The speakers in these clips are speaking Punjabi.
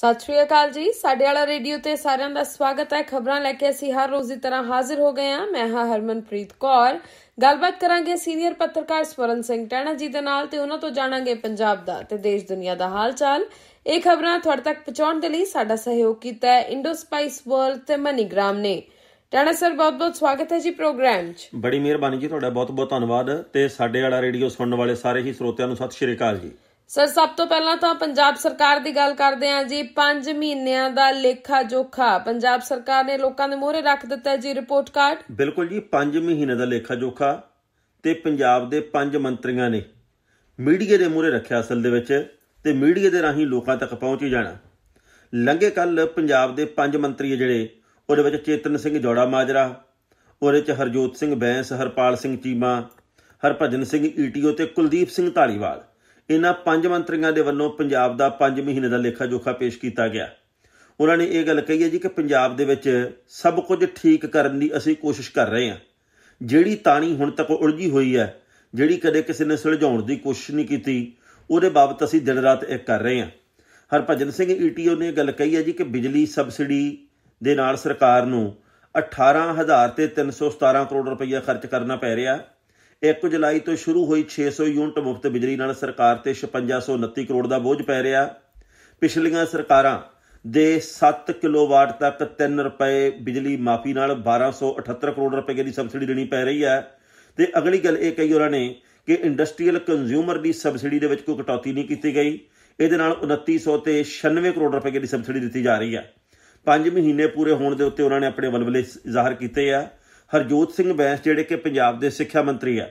ਸਤਿ ਸ਼੍ਰੀ ਅਕਾਲ ਜੀ ਸਾਡੇ ਵਾਲਾ ਰੇਡੀਓ ਤੇ ਸਾਰਿਆਂ ਦਾ ਸਵਾਗਤ ਹੈ ਖਬਰਾਂ ਲੈ ਕੇ ਅਸੀਂ ਹਰ ਰੋਜ਼ ਦੀ ਤਰ੍ਹਾਂ ਹਾਜ਼ਰ ਹੋ ਗਏ ਹਾਂ ਮੈਂ ਹਾਂ ਹਰਮਨਪ੍ਰੀਤ ਕੌਰ ਗੱਲਬਾਤ ਕਰਾਂਗੇ ਸੀਨੀਅਰ ਪੱਤਰਕਾਰ ਸਵਰਨ ਸਿੰਘ ਟਾਣਾ ਜੀ ਦੇ ਨਾਲ ਤੇ ਉਹਨਾਂ ਤੋਂ ਜਾਣਾਂਗੇ ਪੰਜਾਬ ਦਾ ਤੇ ਦੇਸ਼ ਦੁਨੀਆ ਦਾ ਹਾਲਚਾਲ ਇਹ ਖਬਰਾਂ ਤੁਹਾਡੇ ਤੱਕ ਪਹੁੰਚਾਉਣ ਦੇ ਲਈ ਸਾਡਾ ਸਹਿਯੋਗ ਕੀਤਾ ਹੈ ਇੰਡੋ ਸਪਾਈਸ ਵਰਲਡ ਤੇ ਮਨੀਗ੍ਰਾਮ ਨੇ ਟਾਣਾ ਸਰ ਬਹੁਤ-ਬਹੁਤ ਸਵਾਗਤ ਹੈ ਜੀ ਪ੍ਰੋਗਰਾਮ 'ਚ ਬੜੀ ਮਿਹਰਬਾਨੀ ਜੀ ਤੁਹਾਡਾ ਬਹੁਤ-ਬਹੁਤ ਧੰਨਵਾਦ ਤੇ ਸਾਡੇ ਵਾਲਾ ਰੇਡੀਓ ਸੁਣਨ ਵਾਲੇ ਸਾਰੇ ਹੀ ਸਰੋਤਿਆਂ ਨੂੰ ਸਤਿ ਸ਼੍ਰੀ ਅਕਾਲ ਜੀ ਸਰ ਸਭ ਤੋਂ ਪਹਿਲਾਂ ਤਾਂ ਪੰਜਾਬ ਸਰਕਾਰ ਦੀ ਗੱਲ ਕਰਦੇ ਆਂ ਜੀ 5 ਮਹੀਨਿਆਂ ਦਾ ਲੇਖਾ ਜੋਖਾ ਪੰਜਾਬ ਸਰਕਾਰ ਨੇ ਲੋਕਾਂ ਦੇ ਮੋਹਰੇ ਰੱਖ ਦਿੱਤਾ ਜੀ ਰਿਪੋਰਟ ਕਾਰਡ ਬਿਲਕੁਲ ਜੀ 5 ਮਹੀਨੇ ਦਾ ਲੇਖਾ ਜੋਖਾ ਤੇ ਪੰਜਾਬ ਦੇ 5 ਮੰਤਰੀਆਂ ਨੇ ਮੀਡੀਆ ਦੇ ਮੋਹਰੇ ਰੱਖਿਆ ਅਸਲ ਦੇ ਵਿੱਚ ਤੇ ਮੀਡੀਆ ਦੇ ਰਾਹੀਂ ਲੋਕਾਂ ਤੱਕ ਪਹੁੰਚੀ ਜਾਣਾ ਲੰਗੇ ਕੱਲ ਪੰਜਾਬ ਦੇ 5 ਮੰਤਰੀ ਜਿਹੜੇ ਉਹਦੇ ਵਿੱਚ ਚੇਤਨ ਸਿੰਘ ਜੋੜਾ ਮਾਜਰਾ ਉਹਦੇ ਵਿੱਚ ਹਰਜੋਤ ਸਿੰਘ ਬੈਂਸ ਹਰਪਾਲ ਸਿੰਘ ਚੀਮਾ ਹਰਭਜਨ ਸਿੰਘ ਈਟੀਓ ਤੇ ਕੁਲਦੀਪ ਸਿੰਘ ਢਾਲੀਵਾਲ ਇਹਨਾਂ ਪੰਜ ਮੰਤਰੀਆਂ ਦੇ ਵੱਲੋਂ ਪੰਜਾਬ ਦਾ 5 ਮਹੀਨੇ ਦਾ ਲੇਖਾ ਜੋਖਾ ਪੇਸ਼ ਕੀਤਾ ਗਿਆ ਉਹਨਾਂ ਨੇ ਇਹ ਗੱਲ ਕਹੀ ਹੈ ਜੀ ਕਿ ਪੰਜਾਬ ਦੇ ਵਿੱਚ ਸਭ ਕੁਝ ਠੀਕ ਕਰਨ ਦੀ ਅਸੀਂ ਕੋਸ਼ਿਸ਼ ਕਰ ਰਹੇ ਹਾਂ ਜਿਹੜੀ ਤਾਣੀ ਹੁਣ ਤੱਕ ਉਲਝੀ ਹੋਈ ਹੈ ਜਿਹੜੀ ਕਦੇ ਕਿਸੇ ਨੇ ਸੁਲਝਾਉਣ ਦੀ ਕੋਸ਼ਿਸ਼ ਨਹੀਂ ਕੀਤੀ ਉਹਦੇ ਬਾਬਤ ਅਸੀਂ ਦਿਨ ਰਾਤ ਇੱਕ ਕਰ ਰਹੇ ਹਾਂ ਹਰਭਜਨ ਸਿੰਘ ਈਟੀਓ ਨੇ ਇਹ ਗੱਲ ਕਹੀ ਹੈ ਜੀ ਕਿ ਬਿਜਲੀ ਸਬਸਿਡੀ ਦੇ ਨਾਲ ਸਰਕਾਰ ਨੂੰ 18000 ਤੇ 317 ਕਰੋੜ ਰੁਪਏ ਖਰਚ ਕਰਨਾ ਪੈ ਰਿਹਾ ਹੈ 1 ਜੁਲਾਈ ਤੋਂ ਸ਼ੁਰੂ ਹੋਈ 600 ਯੂਨਿਟ ਮੁਫਤ ਬਿਜਲੀ ਨਾਲ ਸਰਕਾਰ ਤੇ 5629 ਕਰੋੜ ਦਾ ਬੋਝ ਪੈ ਰਿਹਾ ਪਿਛਲੀਆਂ ਸਰਕਾਰਾਂ ਦੇ 7 ਕਿਲੋਵਾਟ ਤੱਕ 3 ਰੁਪਏ ਬਿਜਲੀ ਮਾਫੀ ਨਾਲ 1278 ਕਰੋੜ ਰੁਪਏ ਦੀ ਸਬਸਿਡੀ ਦੇਣੀ ਪੈ ਰਹੀ ਹੈ ਤੇ ਅਗਲੀ ਗੱਲ ਇਹ ਕਹੀ ਉਹਨਾਂ ਨੇ ਕਿ ਇੰਡਸਟਰੀਅਲ ਕੰਜ਼ਿਊਮਰ ਦੀ ਸਬਸਿਡੀ ਦੇ ਵਿੱਚ ਕੋਈ ਕਟੌਤੀ ਨਹੀਂ ਕੀਤੀ ਗਈ ਇਹਦੇ ਨਾਲ 2900 ਤੇ 96 ਕਰੋੜ ਰੁਪਏ ਦੀ ਸਬਸਿਡੀ ਦਿੱਤੀ ਜਾ ਰਹੀ ਹੈ 5 ਮਹੀਨੇ ਪੂਰੇ ਹੋਣ ਦੇ ਉੱਤੇ ਉਹਨਾਂ ਨੇ ਆਪਣੇ ਵਲਵਲੇ ਜ਼ਾਹਰ ਕੀਤੇ ਆ ਹਰਜੋਤ ਸਿੰਘ ਬੈਂਸ ਜਿਹੜੇ ਕਿ ਪੰਜਾਬ ਦੇ ਸਿੱਖਿਆ ਮੰਤਰੀ ਆ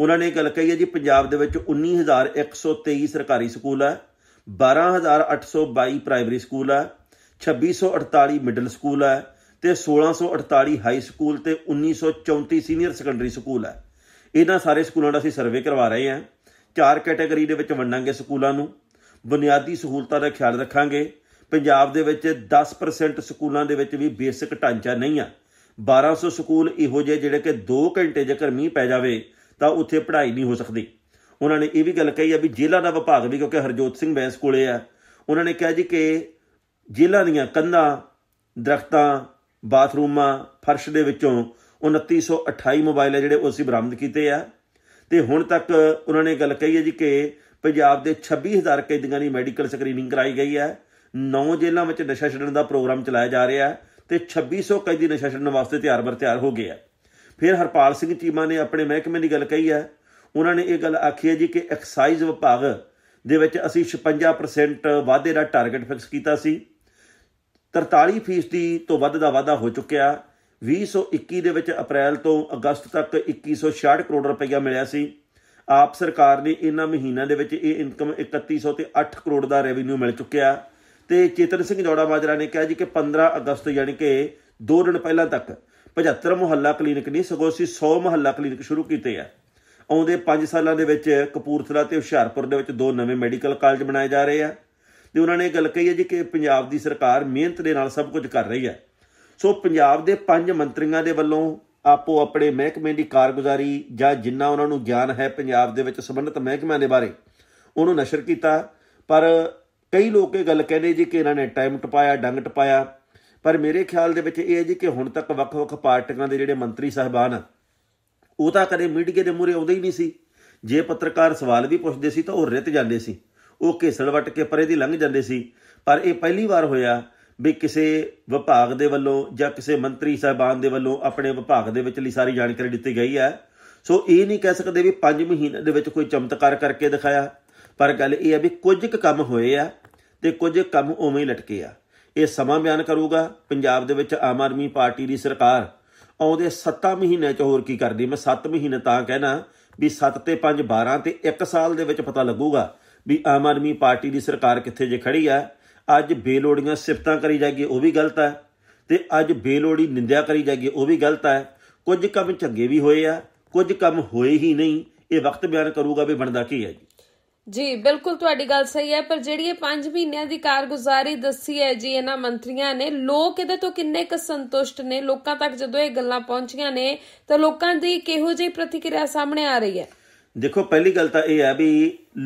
ਉਹਨਾਂ ਨੇ ਗੱਲ ਕਹੀ ਹੈ ਜੀ ਪੰਜਾਬ ਦੇ ਵਿੱਚ 19123 ਸਰਕਾਰੀ ਸਕੂਲ ਆ 12822 ਪ੍ਰਾਇਮਰੀ ਸਕੂਲ ਆ 2648 ਮਿਡਲ ਸਕੂਲ ਆ ਤੇ 1648 ਹਾਈ ਸਕੂਲ ਤੇ 1934 ਸੀਨੀਅਰ ਸੈਕੰਡਰੀ ਸਕੂਲ ਆ ਇਹਨਾਂ ਸਾਰੇ ਸਕੂਲਾਂ ਦਾ ਅਸੀਂ ਸਰਵੇ ਕਰਵਾ ਰਹੇ ਹਾਂ ਚਾਰ ਕੈਟਾਗਰੀ ਦੇ ਵਿੱਚ ਵੰਡਾਂਗੇ ਸਕੂਲਾਂ ਨੂੰ ਬੁਨਿਆਦੀ ਸਹੂਲਤਾਂ ਦਾ ਖਿਆਲ ਰੱਖਾਂਗੇ ਪੰਜਾਬ ਦੇ ਵਿੱਚ 10% ਸਕੂਲਾਂ ਦੇ ਵਿੱਚ ਵੀ ਬੇਸਿਕ ਢਾਂਚਾ ਨਹੀਂ ਆ 1200 ਸਕੂਲ ਇਹੋ ਜਿਹੇ ਜਿਹੜੇ ਕਿ 2 ਘੰਟੇ ਜੇਕਰ ਮੀਂਹ ਪੈ ਜਾਵੇ ਤਾਂ ਉੱਥੇ ਪੜ੍ਹਾਈ ਨਹੀਂ ਹੋ ਸਕਦੀ ਉਹਨਾਂ ਨੇ ਇਹ ਵੀ ਗੱਲ ਕਹੀ ਆ ਵੀ ਜੇਲ੍ਹਾਂ ਦਾ ਵਿਭਾਗ ਵੀ ਕਿਉਂਕਿ ਹਰਜੋਤ ਸਿੰਘ ਵੈਸ ਕੋਲੇ ਆ ਉਹਨਾਂ ਨੇ ਕਿਹਾ ਜੀ ਕਿ ਜੇਲ੍ਹਾਂ ਦੀਆਂ ਕੰਧਾਂ ਦਰਖਤਾਂ ਬਾਥਰੂਮਾਂ ਫਰਸ਼ ਦੇ ਵਿੱਚੋਂ 2928 ਮੋਬਾਈਲ ਆ ਜਿਹੜੇ ਉਹ ਅਸੀਂ ਬਰਾਮਦ ਕੀਤੇ ਆ ਤੇ ਹੁਣ ਤੱਕ ਉਹਨਾਂ ਨੇ ਗੱਲ ਕਹੀ ਹੈ ਜੀ ਕਿ ਪੰਜਾਬ ਦੇ 26000 ਕੈਦੀਆਂ ਦੀ ਮੈਡੀਕਲ ਸਕਰੀਨਿੰਗ ਕਰਾਈ ਗਈ ਹੈ 9 ਜੇਲ੍ਹਾਂ ਵਿੱਚ ਨਸ਼ਾ ਛੱਡਣ ਦਾ ਪ੍ਰੋਗਰਾਮ ਚਲਾਇਆ ਜਾ ਰਿਹਾ ਹੈ ਤੇ 2600 ਕੈਦੀ ਨਸ਼ਾ ਛੱਡਣ ਵਾਸਤੇ ਤਿਆਰ ਬਰ ਤਿਆਰ ਹੋ ਗਏ ਆ ਫਿਰ ਹਰਪਾਲ ਸਿੰਘ ਚੀਮਾ ਨੇ ਆਪਣੇ ਮਹਿਕਮੇ ਦੀ ਗੱਲ ਕਹੀ ਹੈ ਉਹਨਾਂ ਨੇ ਇਹ ਗੱਲ ਆਖੀ ਹੈ ਜੀ ਕਿ ਐਕਸਾਈਜ਼ ਵਿਭਾਗ ਦੇ ਵਿੱਚ ਅਸੀਂ 56% ਵਾਧੇ ਦਾ ਟਾਰਗੇਟ ਫਿਕਸ ਕੀਤਾ ਸੀ 43% ਤੋਂ ਵੱਧ ਦਾ ਵਾਧਾ ਹੋ ਚੁੱਕਿਆ 2021 ਦੇ ਵਿੱਚ ਅਪ੍ਰੈਲ ਤੋਂ ਅਗਸਤ ਤੱਕ 2166 ਕਰੋੜ ਰੁਪਇਆ ਮਿਲਿਆ ਸੀ ਆਪ ਸਰਕਾਰ ਨੇ ਇਹਨਾਂ ਮਹੀਨਿਆਂ ਦੇ ਵਿੱਚ ਇਹ ਇਨਕਮ 3108 ਕਰੋੜ ਦਾ ਰੈਵਨਿਊ ਮਿਲ ਚੁੱਕਿਆ ਤੇ ਚੇਤਨ ਸਿੰਘ ਜੋੜਾ ਮਾਜਰਾ ਨੇ ਕਿਹਾ ਜੀ ਕਿ 15 ਅਗਸਤ ਯਾਨੀ ਕਿ 2 ਦਿਨ ਪਹਿਲਾਂ ਤੱਕ 75 ਮੁਹੱਲਾ ਕਲੀਨਿਕ ਨਹੀਂ ਸਗੋਂ ਸੀ 100 ਮੁਹੱਲਾ ਕਲੀਨਿਕ ਸ਼ੁਰੂ ਕੀਤੇ ਆ ਆਉਂਦੇ 5 ਸਾਲਾਂ ਦੇ ਵਿੱਚ ਕਪੂਰਥਲਾ ਤੇ ਹੁਸ਼ਿਆਰਪੁਰ ਦੇ ਵਿੱਚ ਦੋ ਨਵੇਂ ਮੈਡੀਕਲ ਕਾਲਜ ਬਣਾਏ ਜਾ ਰਹੇ ਆ ਤੇ ਉਹਨਾਂ ਨੇ ਇਹ ਗੱਲ ਕਹੀ ਹੈ ਜੀ ਕਿ ਪੰਜਾਬ ਦੀ ਸਰਕਾਰ ਮਿਹਨਤ ਦੇ ਨਾਲ ਸਭ ਕੁਝ ਕਰ ਰਹੀ ਹੈ ਸੋ ਪੰਜਾਬ ਦੇ ਪੰਜ ਮੰਤਰੀਆਂ ਦੇ ਵੱਲੋਂ ਆਪੋ ਆਪਣੇ ਮਹਿਕਮੇ ਦੀ ਕਾਰਗੁਜ਼ਾਰੀ ਜਾਂ ਜਿੰਨਾ ਉਹਨਾਂ ਨੂੰ ਗਿਆਨ ਹੈ ਪੰਜਾਬ ਦੇ ਵਿੱਚ ਸੰਬੰਧਿਤ ਮਹਿਕਮਿਆਂ ਦੇ ਬਾਰੇ ਉਹਨੂੰ ਨਸ਼ਰ ਕੀਤਾ ਪਰ ਕਈ ਲੋਕ ਇਹ ਗੱਲ ਕਹਿੰਦੇ ਜੀ ਕਿ ਇਹਨਾਂ ਨੇ ਟਾਈਮ ਟਪਾਇਆ ਡੰਗ ਟਪਾਇਆ ਪਰ ਮੇਰੇ ਖਿਆਲ ਦੇ ਵਿੱਚ ਇਹ ਹੈ ਜੀ ਕਿ ਹੁਣ ਤੱਕ ਵੱਖ-ਵੱਖ ਪਾਰਟੀਆਂ ਦੇ ਜਿਹੜੇ ਮੰਤਰੀ ਸਹਿਬਾਨ ਉਹ ਤਾਂ ਕਦੇ ਮੀਡੀਆ ਦੇ ਮੂਹਰੇ ਆਉਂਦੇ ਹੀ ਨਹੀਂ ਸੀ ਜੇ ਪੱਤਰਕਾਰ ਸਵਾਲ ਵੀ ਪੁੱਛਦੇ ਸੀ ਤਾਂ ਉਹ ਰਿੱਤ ਜਾਂਦੇ ਸੀ ਉਹ ਕੇਸਲ ਵਟ ਕੇ ਪਰੇ ਦੀ ਲੰਘ ਜਾਂਦੇ ਸੀ ਪਰ ਇਹ ਪਹਿਲੀ ਵਾਰ ਹੋਇਆ ਵੀ ਕਿਸੇ ਵਿਭਾਗ ਦੇ ਵੱਲੋਂ ਜਾਂ ਕਿਸੇ ਮੰਤਰੀ ਸਹਿਬਾਨ ਦੇ ਵੱਲੋਂ ਆਪਣੇ ਵਿਭਾਗ ਦੇ ਵਿੱਚ ਲਈ ਸਾਰੀ ਜਾਣਕਾਰੀ ਦਿੱਤੀ ਗਈ ਹੈ ਸੋ ਇਹ ਨਹੀਂ ਕਹਿ ਸਕਦੇ ਵੀ 5 ਮਹੀਨੇ ਦੇ ਵਿੱਚ ਕੋਈ ਚਮਤਕਾਰ ਕਰਕੇ ਦਿਖਾਇਆ ਪਰ ਗੱਲ ਇਹ ਹੈ ਵੀ ਕੁਝ ਕੁ ਕੰਮ ਹੋਏ ਆ ਤੇ ਕੁਝ ਕੰਮ ਉਵੇਂ ਹੀ ਲਟਕੇ ਆ ਇਹ ਸਮਾਂ ਬਿਆਨ ਕਰੂਗਾ ਪੰਜਾਬ ਦੇ ਵਿੱਚ ਆਮ ਆਦਮੀ ਪਾਰਟੀ ਦੀ ਸਰਕਾਰ ਆਉਂਦੇ 7 ਮਹੀਨੇ ਚ ਹੋਰ ਕੀ ਕਰਦੀ ਮੈਂ 7 ਮਹੀਨੇ ਤਾਂ ਕਹਿਣਾ ਵੀ 7 ਤੇ 5 12 ਤੇ 1 ਸਾਲ ਦੇ ਵਿੱਚ ਪਤਾ ਲੱਗੂਗਾ ਵੀ ਆਮ ਆਦਮੀ ਪਾਰਟੀ ਦੀ ਸਰਕਾਰ ਕਿੱਥੇ ਜੇ ਖੜੀ ਆ ਅੱਜ ਬੇਲੋੜੀਆਂ ਸਿਫਤਾਂ ਕਰੀ ਜਾਗੀ ਉਹ ਵੀ ਗਲਤ ਹੈ ਤੇ ਅੱਜ ਬੇਲੋੜੀ ਨਿੰਦਿਆ ਕਰੀ ਜਾਗੀ ਉਹ ਵੀ ਗਲਤ ਹੈ ਕੁਝ ਕੰਮ ਚੰਗੇ ਵੀ ਹੋਏ ਆ ਕੁਝ ਕੰਮ ਹੋਏ ਹੀ ਨਹੀਂ ਇਹ ਵਕਤ ਬਿਆਨ ਕਰੂਗਾ ਵੀ ਬਣਦਾ ਕੀ ਹੈ ਜੀ ਜੀ ਬਿਲਕੁਲ ਤੁਹਾਡੀ ਗੱਲ ਸਹੀ ਹੈ ਪਰ ਜਿਹੜੀ ਇਹ 5 ਮਹੀਨਿਆਂ ਦੀ ਕਾਰਗੁਜ਼ਾਰੀ ਦੱਸੀ ਹੈ ਜੀ ਇਹਨਾਂ ਮੰਤਰੀਆਂ ਨੇ ਲੋਕ ਇਹਦੇ ਤੋਂ ਕਿੰਨੇ ਕੁ ਸੰਤੁਸ਼ਟ ਨੇ ਲੋਕਾਂ ਤੱਕ ਜਦੋਂ ਇਹ ਗੱਲਾਂ ਪਹੁੰਚੀਆਂ ਨੇ ਤਾਂ ਲੋਕਾਂ ਦੀ ਕਿਹੋ ਜਿਹੀ ਪ੍ਰਤੀਕਿਰਿਆ ਸਾਹਮਣੇ ਆ ਰਹੀ ਹੈ ਦੇਖੋ ਪਹਿਲੀ ਗੱਲ ਤਾਂ ਇਹ ਹੈ ਵੀ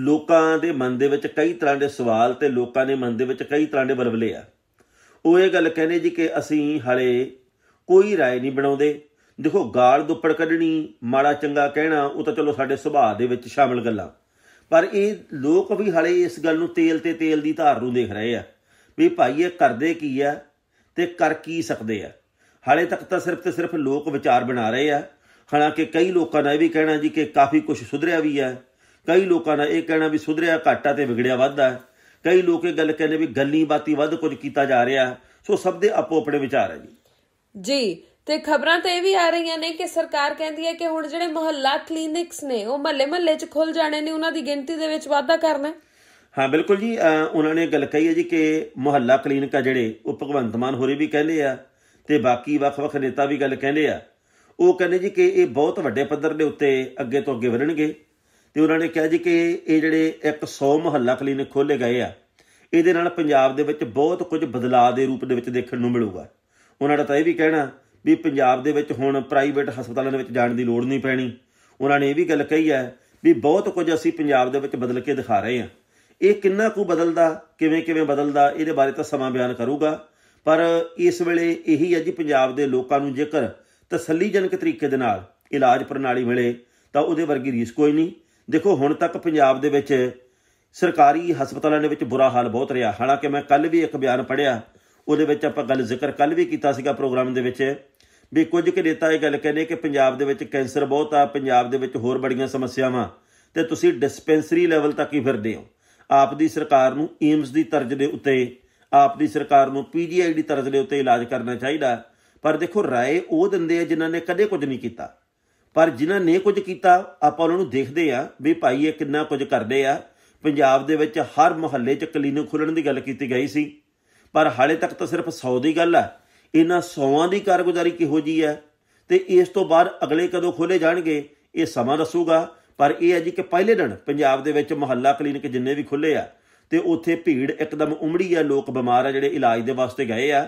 ਲੋਕਾਂ ਦੇ ਮਨ ਦੇ ਵਿੱਚ ਕਈ ਤਰ੍ਹਾਂ ਦੇ ਸਵਾਲ ਤੇ ਲੋਕਾਂ ਦੇ ਮਨ ਦੇ ਵਿੱਚ ਕਈ ਤਰ੍ਹਾਂ ਦੇ ਬਲਬਲੇ ਆ ਉਹ ਇਹ ਗੱਲ ਕਹਿੰਦੇ ਜੀ ਕਿ ਅਸੀਂ ਹਲੇ ਕੋਈ رائے ਨਹੀਂ ਬਣਾਉਂਦੇ ਦੇਖੋ ਗਾਲ ਦੁੱਪੜ ਕੱਢਣੀ ਮਾੜਾ ਚੰਗਾ ਕਹਿਣਾ ਉਹ ਤਾਂ ਚਲੋ ਸਾਡੇ ਸੁਭਾਅ ਦੇ ਵਿੱਚ ਸ਼ਾਮਿਲ ਗੱਲਾਂ ਪਰ ਇਹ ਲੋਕ ਵੀ ਹਲੇ ਇਸ ਗੱਲ ਨੂੰ ਤੇਲ ਤੇ ਤੇਲ ਦੀ ਧਾਰ ਨੂੰ ਦੇਖ ਰਹੇ ਆ ਵੀ ਭਾਈ ਇਹ ਕਰਦੇ ਕੀ ਆ ਤੇ ਕਰ ਕੀ ਸਕਦੇ ਆ ਹਲੇ ਤੱਕ ਤਾਂ ਸਿਰਫ ਤੇ ਸਿਰਫ ਲੋਕ ਵਿਚਾਰ ਬਣਾ ਰਹੇ ਆ ਹਾਲਾਂਕਿ ਕਈ ਲੋਕਾਂ ਦਾ ਇਹ ਵੀ ਕਹਿਣਾ ਜੀ ਕਿ ਕਾਫੀ ਕੁਝ ਸੁਧਰਿਆ ਵੀ ਆ ਕਈ ਲੋਕਾਂ ਦਾ ਇਹ ਕਹਿਣਾ ਵੀ ਸੁਧਰਿਆ ਘਾਟਾ ਤੇ ਵਿਗੜਿਆ ਵੱਧਾ ਕਈ ਲੋਕ ਇਹ ਗੱਲ ਕਹਿੰਦੇ ਵੀ ਗੱਲੀ ਬਾਤੀ ਵੱਧ ਕੁਝ ਕੀਤਾ ਜਾ ਰਿਹਾ ਸੋ ਸਭ ਦੇ ਆਪੋ ਆਪਣੇ ਵਿਚਾਰ ਹੈ ਜੀ ਜੀ ਤੇ ਖਬਰਾਂ ਤੇ ਇਹ ਵੀ ਆ ਰਹੀਆਂ ਨੇ ਕਿ ਸਰਕਾਰ ਕਹਿੰਦੀ ਹੈ ਕਿ ਹੁਣ ਜਿਹੜੇ ਮੁਹੱਲਾ ਕਲੀਨਿਕਸ ਨੇ ਉਹ ਮੱਲੇ-ਮੱਲੇ 'ਚ ਖੁੱਲ ਜਾਣੇ ਨੇ ਉਹਨਾਂ ਦੀ ਗਿਣਤੀ ਦੇ ਵਿੱਚ ਵਾਧਾ ਕਰਨਾ ਹਾਂ ਬਿਲਕੁਲ ਜੀ ਉਹਨਾਂ ਨੇ ਗੱਲ ਕਹੀ ਹੈ ਜੀ ਕਿ ਮੁਹੱਲਾ ਕਲੀਨਿਕਾ ਜਿਹੜੇ ਉਹ ਭਗਵੰਤ ਮਾਨ ਹੋਰੇ ਵੀ ਕਹਿੰਦੇ ਆ ਤੇ ਬਾਕੀ ਵੱਖ-ਵੱਖ ਨੇਤਾ ਵੀ ਗੱਲ ਕਹਿੰਦੇ ਆ ਉਹ ਕਹਿੰਦੇ ਜੀ ਕਿ ਇਹ ਬਹੁਤ ਵੱਡੇ ਪੱਧਰ ਦੇ ਉੱਤੇ ਅੱਗੇ ਤੋਂ ਅੱਗੇ ਵਧਣਗੇ ਤੇ ਉਹਨਾਂ ਨੇ ਕਿਹਾ ਜੀ ਕਿ ਇਹ ਜਿਹੜੇ 100 ਮੁਹੱਲਾ ਕਲੀਨਿਕ ਖੋਲੇ ਗਏ ਆ ਇਹਦੇ ਨਾਲ ਪੰਜਾਬ ਦੇ ਵਿੱਚ ਬਹੁਤ ਕੁਝ ਬਦਲਾਅ ਦੇ ਰੂਪ ਦੇ ਵਿੱਚ ਦੇਖਣ ਨੂੰ ਮਿਲੂਗਾ ਉਹਨਾਂ ਦਾ ਤਾਂ ਇਹ ਵੀ ਕਹਿਣਾ ਵੀ ਪੰਜਾਬ ਦੇ ਵਿੱਚ ਹੁਣ ਪ੍ਰਾਈਵੇਟ ਹਸਪਤਾਲਾਂ ਦੇ ਵਿੱਚ ਜਾਣ ਦੀ ਲੋੜ ਨਹੀਂ ਪੈਣੀ ਉਹਨਾਂ ਨੇ ਇਹ ਵੀ ਗੱਲ ਕਹੀ ਹੈ ਵੀ ਬਹੁਤ ਕੁਝ ਅਸੀਂ ਪੰਜਾਬ ਦੇ ਵਿੱਚ ਬਦਲ ਕੇ ਦਿਖਾ ਰਹੇ ਹਾਂ ਇਹ ਕਿੰਨਾ ਕੁ ਬਦਲਦਾ ਕਿਵੇਂ ਕਿਵੇਂ ਬਦਲਦਾ ਇਹਦੇ ਬਾਰੇ ਤਾਂ ਸਮਾਂ ਬਿਆਨ ਕਰੂਗਾ ਪਰ ਇਸ ਵੇਲੇ ਇਹੀ ਹੈ ਜੀ ਪੰਜਾਬ ਦੇ ਲੋਕਾਂ ਨੂੰ ਜੇਕਰ ਤਸੱਲੀਜਨਕ ਤਰੀਕੇ ਦੇ ਨਾਲ ਇਲਾਜ ਪ੍ਰਣਾਲੀ ਮਿਲੇ ਤਾਂ ਉਹਦੇ ਵਰਗੀ ਰੀਸ ਕੋਈ ਨਹੀਂ ਦੇਖੋ ਹੁਣ ਤੱਕ ਪੰਜਾਬ ਦੇ ਵਿੱਚ ਸਰਕਾਰੀ ਹਸਪਤਾਲਾਂ ਦੇ ਵਿੱਚ ਬੁਰਾ ਹਾਲ ਬਹੁਤ ਰਿਹਾ ਹਾਲਾਂਕਿ ਮੈਂ ਕੱਲ ਵੀ ਇੱਕ ਬਿਆਨ ਪੜ੍ਹਿਆ ਉਹਦੇ ਵਿੱਚ ਆਪਾਂ ਗੱਲ ਜ਼ਿਕਰ ਕੱਲ ਵੀ ਕੀਤਾ ਸੀਗਾ ਪ੍ਰੋਗਰਾਮ ਦੇ ਵਿੱਚ ਵੀ ਕੁਝ ਕੁ ਨੇਤਾ ਇਹ ਗੱਲ ਕਹਿੰਦੇ ਕਿ ਪੰਜਾਬ ਦੇ ਵਿੱਚ ਕੈਂਸਰ ਬਹੁਤ ਆ ਪੰਜਾਬ ਦੇ ਵਿੱਚ ਹੋਰ ਬੜੀਆਂ ਸਮੱਸਿਆਵਾਂ ਤੇ ਤੁਸੀਂ ਡਿਸਪੈਂਸਰੀ ਲੈਵਲ ਤੱਕ ਹੀ ਫਿਰਦੇ ਹੋ ਆਪ ਦੀ ਸਰਕਾਰ ਨੂੰ ਏਮਸ ਦੀ ਤਰਜ ਦੇ ਉੱਤੇ ਆਪ ਦੀ ਸਰਕਾਰ ਨੂੰ ਪੀਜੀਆਈ ਦੀ ਤਰਜ ਦੇ ਉੱਤੇ ਇਲਾਜ ਕਰਨਾ ਚਾਹੀਦਾ ਪਰ ਦੇਖੋ ਰਾਏ ਉਹ ਦਿੰਦੇ ਆ ਜਿਨ੍ਹਾਂ ਨੇ ਕਦੇ ਕੁਝ ਨਹੀਂ ਕੀਤਾ ਪਰ ਜਿਨ੍ਹਾਂ ਨੇ ਕੁਝ ਕੀਤਾ ਆਪਾਂ ਉਹਨਾਂ ਨੂੰ ਦੇਖਦੇ ਆ ਵੀ ਭਾਈ ਇਹ ਕਿੰਨਾ ਕੁਝ ਕਰਦੇ ਆ ਪੰਜਾਬ ਦੇ ਵਿੱਚ ਹਰ ਮੁਹੱਲੇ 'ਚ ਕਲੀਨਿਕ ਖੋਲਣ ਦੀ ਗੱਲ ਕੀਤੀ ਗਈ ਸੀ ਪਰ ਹਾਲੇ ਤੱਕ ਤਾਂ ਸਿਰਫ 100 ਦੀ ਗੱਲ ਹੈ ਇਹਨਾਂ 100ਾਂ ਦੀ ਕਾਰਗੁਜ਼ਾਰੀ ਕਿਹੋ ਜੀ ਹੈ ਤੇ ਇਸ ਤੋਂ ਬਾਅਦ ਅਗਲੇ ਕਦੋਂ ਖੋਲੇ ਜਾਣਗੇ ਇਹ ਸਮਾਂ ਦੱਸੂਗਾ ਪਰ ਇਹ ਹੈ ਜੀ ਕਿ ਪਹਿਲੇ ਦਿਨ ਪੰਜਾਬ ਦੇ ਵਿੱਚ ਮੁਹੱਲਾ ਕਲੀਨਿਕ ਜਿੰਨੇ ਵੀ ਖੁੱਲੇ ਆ ਤੇ ਉੱਥੇ ਭੀੜ ਇੱਕਦਮ ਉਮੜੀ ਆ ਲੋਕ ਬਿਮਾਰ ਆ ਜਿਹੜੇ ਇਲਾਜ ਦੇ ਵਾਸਤੇ ਗਏ ਆ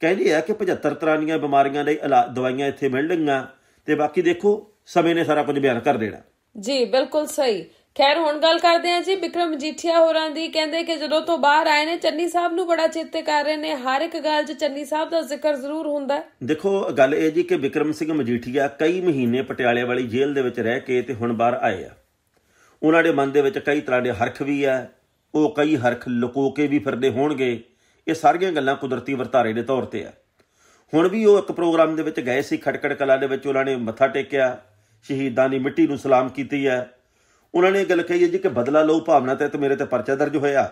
ਕਹਿੰਦੇ ਆ ਕਿ 75 ਤਰ੍ਹਾਂ ਦੀਆਂ ਬਿਮਾਰੀਆਂ ਦੇ ਦਵਾਈਆਂ ਇੱਥੇ ਮਿਲਣਗੀਆਂ ਤੇ ਬਾਕੀ ਦੇਖੋ ਸਮੇਂ ਨੇ ਸਾਰਾ ਕੁਝ ਬਿਆਨ ਕਰ ਦੇਣਾ ਜੀ ਬਿਲਕੁਲ ਸਹੀ ਖੈਰ ਹੁਣ ਗੱਲ ਕਰਦੇ ਆ ਜੀ ਵਿਕਰਮ ਜੀਠਿਆ ਹੋਰਾਂ ਦੀ ਕਹਿੰਦੇ ਕਿ ਜਦੋਂ ਤੋਂ ਬਾਹਰ ਆਏ ਨੇ ਚੰਨੀ ਸਾਹਿਬ ਨੂੰ ਬੜਾ ਚੇਤੇ ਕਰ ਰਹੇ ਨੇ ਹਰ ਇੱਕ ਗੱਲ 'ਚ ਚੰਨੀ ਸਾਹਿਬ ਦਾ ਜ਼ਿਕਰ ਜ਼ਰੂਰ ਹੁੰਦਾ ਦੇਖੋ ਗੱਲ ਇਹ ਜੀ ਕਿ ਵਿਕਰਮ ਸਿੰਘ ਮਜੀਠੀਆ ਕਈ ਮਹੀਨੇ ਪਟਿਆਲੇ ਵਾਲੀ ਜੇਲ੍ਹ ਦੇ ਵਿੱਚ ਰਹਿ ਕੇ ਤੇ ਹੁਣ ਬਾਹਰ ਆਏ ਆ ਉਹਨਾਂ ਦੇ ਮਨ ਦੇ ਵਿੱਚ ਕਈ ਤਰ੍ਹਾਂ ਦੇ ਹਰਖ ਵੀ ਆ ਉਹ ਕਈ ਹਰਖ ਲੁਕੋ ਕੇ ਵੀ ਫਿਰਦੇ ਹੋਣਗੇ ਇਹ ਸਾਰੀਆਂ ਗੱਲਾਂ ਕੁਦਰਤੀ ਵਰਤਾਰੇ ਦੇ ਤੌਰ ਤੇ ਆ ਹੁਣ ਵੀ ਉਹ ਇੱਕ ਪ੍ਰੋਗਰਾਮ ਦੇ ਵਿੱਚ ਗਏ ਸੀ ਖਟਕੜ ਕਲਾ ਦੇ ਵਿੱਚ ਉਹਨਾਂ ਨੇ ਮੱਥਾ ਟੇਕਿਆ ਸ਼ਹੀਦਾਂ ਦੀ ਮਿੱਟੀ ਨੂੰ ਸਲਾਮ ਕੀਤੀ ਹੈ ਉਹਨਾਂ ਨੇ ਇਹ ਗੱਲ ਕਹੀ ਹੈ ਜੀ ਕਿ ਬਦਲਾ ਲਓ ਭਾਵਨਾ ਤੇ ਮੇਰੇ ਤੇ ਪਰਚਾ ਦਰਜ ਹੋਇਆ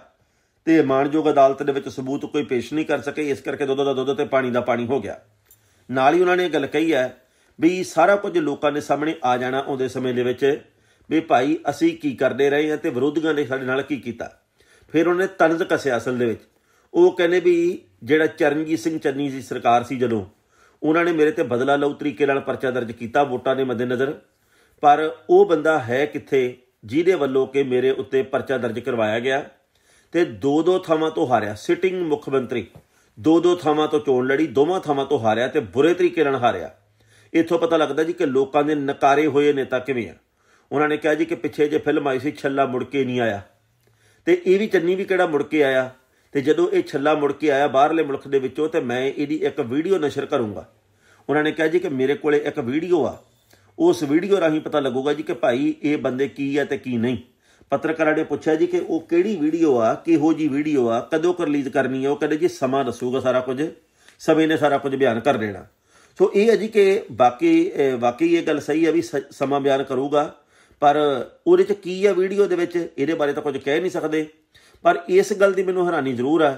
ਤੇ ਮਾਨਯੋਗ ਅਦਾਲਤ ਦੇ ਵਿੱਚ ਸਬੂਤ ਕੋਈ ਪੇਸ਼ ਨਹੀਂ ਕਰ ਸਕੇ ਇਸ ਕਰਕੇ ਦੁੱਧ ਦਾ ਦੁੱਧ ਤੇ ਪਾਣੀ ਦਾ ਪਾਣੀ ਹੋ ਗਿਆ ਨਾਲ ਹੀ ਉਹਨਾਂ ਨੇ ਇਹ ਗੱਲ ਕਹੀ ਹੈ ਵੀ ਸਾਰਾ ਕੁਝ ਲੋਕਾਂ ਦੇ ਸਾਹਮਣੇ ਆ ਜਾਣਾ ਆਉਂਦੇ ਸਮੇਂ ਦੇ ਵਿੱਚ ਵੀ ਭਾਈ ਅਸੀਂ ਕੀ ਕਰਦੇ ਰਹੇ ਹਾਂ ਤੇ ਵਿਰੋਧੀਆਂ ਨੇ ਸਾਡੇ ਨਾਲ ਕੀ ਕੀਤਾ ਫਿਰ ਉਹਨੇ ਤਨਜ਼ ਕਸਿਆ ਅਸਲ ਦੇ ਵਿੱਚ ਉਹ ਕਹਿੰਦੇ ਵੀ ਜਿਹੜਾ ਚਰਨਜੀਤ ਸਿੰਘ ਚੰਨੀ ਦੀ ਸਰਕਾਰ ਸੀ ਜਦੋਂ ਉਹਨਾਂ ਨੇ ਮੇਰੇ ਤੇ ਬਦਲਾ ਲਓ ਤਰੀਕੇ ਨਾਲ ਪਰਚਾ ਦਰਜ ਕੀਤਾ ਵੋਟਾਂ ਦੇ ਮੱਦੇਨਜ਼ਰ ਪਰ ਉਹ ਬੰਦਾ ਹੈ ਕਿੱਥੇ ਜਿਹਦੇ ਵੱਲੋਂ ਕਿ ਮੇਰੇ ਉੱਤੇ ਪਰਚਾ ਦਰਜ ਕਰਵਾਇਆ ਗਿਆ ਤੇ ਦੋ ਦੋ ਥਾਵਾਂ ਤੋਂ ਹਾਰਿਆ ਸਿਟਿੰਗ ਮੁੱਖ ਮੰਤਰੀ ਦੋ ਦੋ ਥਾਵਾਂ ਤੋਂ ਚੋਣ ਲੜੀ ਦੋਵਾਂ ਥਾਵਾਂ ਤੋਂ ਹਾਰਿਆ ਤੇ ਬੁਰੇ ਤਰੀਕੇ ਨਾਲ ਹਾਰਿਆ ਇੱਥੋਂ ਪਤਾ ਲੱਗਦਾ ਜੀ ਕਿ ਲੋਕਾਂ ਦੇ ਨਕਾਰੇ ਹੋਏ ਨੇਤਾ ਕਿਵੇਂ ਆ ਉਹਨਾਂ ਨੇ ਕਿਹਾ ਜੀ ਕਿ ਪਿੱਛੇ ਜੇ ਫਿਲਮ ਆਈ ਸੀ ਛੱਲਾ ਮੁੜ ਕੇ ਨਹੀਂ ਆਇਆ ਤੇ ਇਹ ਵੀ ਚੰਨੀ ਵੀ ਕਿਹੜਾ ਮੁੜ ਕੇ ਆਇਆ ਤੇ ਜਦੋਂ ਇਹ ਛੱਲਾ ਮੁੜ ਕੇ ਆਇਆ ਬਾਹਰਲੇ ਮੁਲਕ ਦੇ ਵਿੱਚੋਂ ਤੇ ਮੈਂ ਇਹਦੀ ਇੱਕ ਵੀਡੀਓ ਨਸ਼ਰ ਕਰੂੰਗਾ ਉਹਨਾਂ ਨੇ ਕਿਹਾ ਜੀ ਕਿ ਮੇਰੇ ਕੋਲੇ ਇੱਕ ਵੀਡੀਓ ਆ ਉਸ ਵੀਡੀਓ ਰਾਹੀਂ ਪਤਾ ਲੱਗੂਗਾ ਜੀ ਕਿ ਭਾਈ ਇਹ ਬੰਦੇ ਕੀ ਹੈ ਤੇ ਕੀ ਨਹੀਂ ਪੱਤਰਕਾਰਾਂ ਨੇ ਪੁੱਛਿਆ ਜੀ ਕਿ ਉਹ ਕਿਹੜੀ ਵੀਡੀਓ ਆ ਕਿਹੋ ਜੀ ਵੀਡੀਓ ਆ ਕਦੋਂ ਕਰ ਰਿਲੀਜ਼ ਕਰਨੀ ਹੈ ਉਹ ਕਹਿੰਦੇ ਜੀ ਸਮਾਂ ਦੱਸੂਗਾ ਸਾਰਾ ਕੁਝ ਸਮੇਂ ਨੇ ਸਾਰਾ ਕੁਝ ਬਿਆਨ ਕਰ ਦੇਣਾ ਸੋ ਇਹ ਹੈ ਜੀ ਕਿ ਬਾਕੀ ਵਾਕਈ ਇਹ ਗੱਲ ਸਹੀ ਹੈ ਵੀ ਸਮਾਂ ਬਿਆਨ ਕਰੂਗਾ ਪਰ ਉਹਦੇ ਚ ਕੀ ਹੈ ਵੀਡੀਓ ਦੇ ਵਿੱਚ ਇਹਦੇ ਬਾਰੇ ਤਾਂ ਕੁਝ ਕਹਿ ਨਹੀਂ ਸਕਦੇ ਪਰ ਇਸ ਗੱਲ ਦੀ ਮੈਨੂੰ ਹੈਰਾਨੀ ਜ਼ਰੂਰ ਆ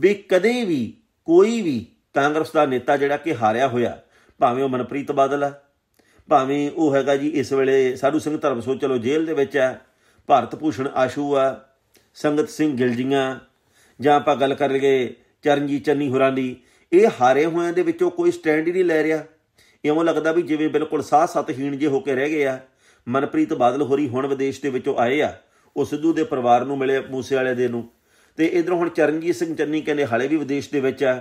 ਵੀ ਕਦੇ ਵੀ ਕੋਈ ਵੀ ਕਾਂਗਰਸ ਦਾ ਨੇਤਾ ਜਿਹੜਾ ਕਿ ਹਾਰਿਆ ਹੋਇਆ ਭਾਵੇਂ ਉਹ ਮਨਪ੍ਰੀਤ ਬਾਦਲ ਆ ਭਾਵੇਂ ਉਹ ਹੈਗਾ ਜੀ ਇਸ ਵੇਲੇ ਸਾਧੂ ਸਿੰਘ ਧਰਮ ਸੋ ਚਲੋ ਜੇਲ੍ਹ ਦੇ ਵਿੱਚ ਹੈ ਭਾਰਤ ਭੂਸ਼ਣ ਆਸ਼ੂ ਆ ਸੰਗਤ ਸਿੰਘ ਗਿਲਜੀਆਂ ਜਾਂ ਆਪਾਂ ਗੱਲ ਕਰ ਲਈਏ ਚਰਨਜੀਤ ਚੰਨੀ ਹੋਰਾਂ ਦੀ ਇਹ ਹਾਰੇ ਹੋਇਆਂ ਦੇ ਵਿੱਚੋਂ ਕੋਈ ਸਟੈਂਡ ਹੀ ਨਹੀਂ ਲੈ ਰਿਹਾ ਇਵੇਂ ਲੱਗਦਾ ਵੀ ਜਿਵੇਂ ਬਿਲਕੁਲ ਸਾਹ ਸਤਹੀਣ ਜੇ ਹੋ ਕੇ ਰਹਿ ਗਏ ਆ ਮਨਪ੍ਰੀਤ ਬਾਦਲ ਹੋਰੀ ਹੁਣ ਵਿਦੇਸ਼ ਦੇ ਵਿੱਚੋਂ ਆਏ ਆ ਉਹ ਸਿੱਧੂ ਦੇ ਪਰਿਵਾਰ ਨੂੰ ਮਿਲੇ ਮੂਸੇ ਵਾਲੇ ਦੇ ਨੂੰ ਤੇ ਇਧਰ ਹੁਣ ਚਰਨਜੀਤ ਸਿੰਘ ਚੰਨੀ ਕਹਿੰਦੇ ਹਾਲੇ ਵੀ ਵਿਦੇਸ਼ ਦੇ ਵਿੱਚ ਆ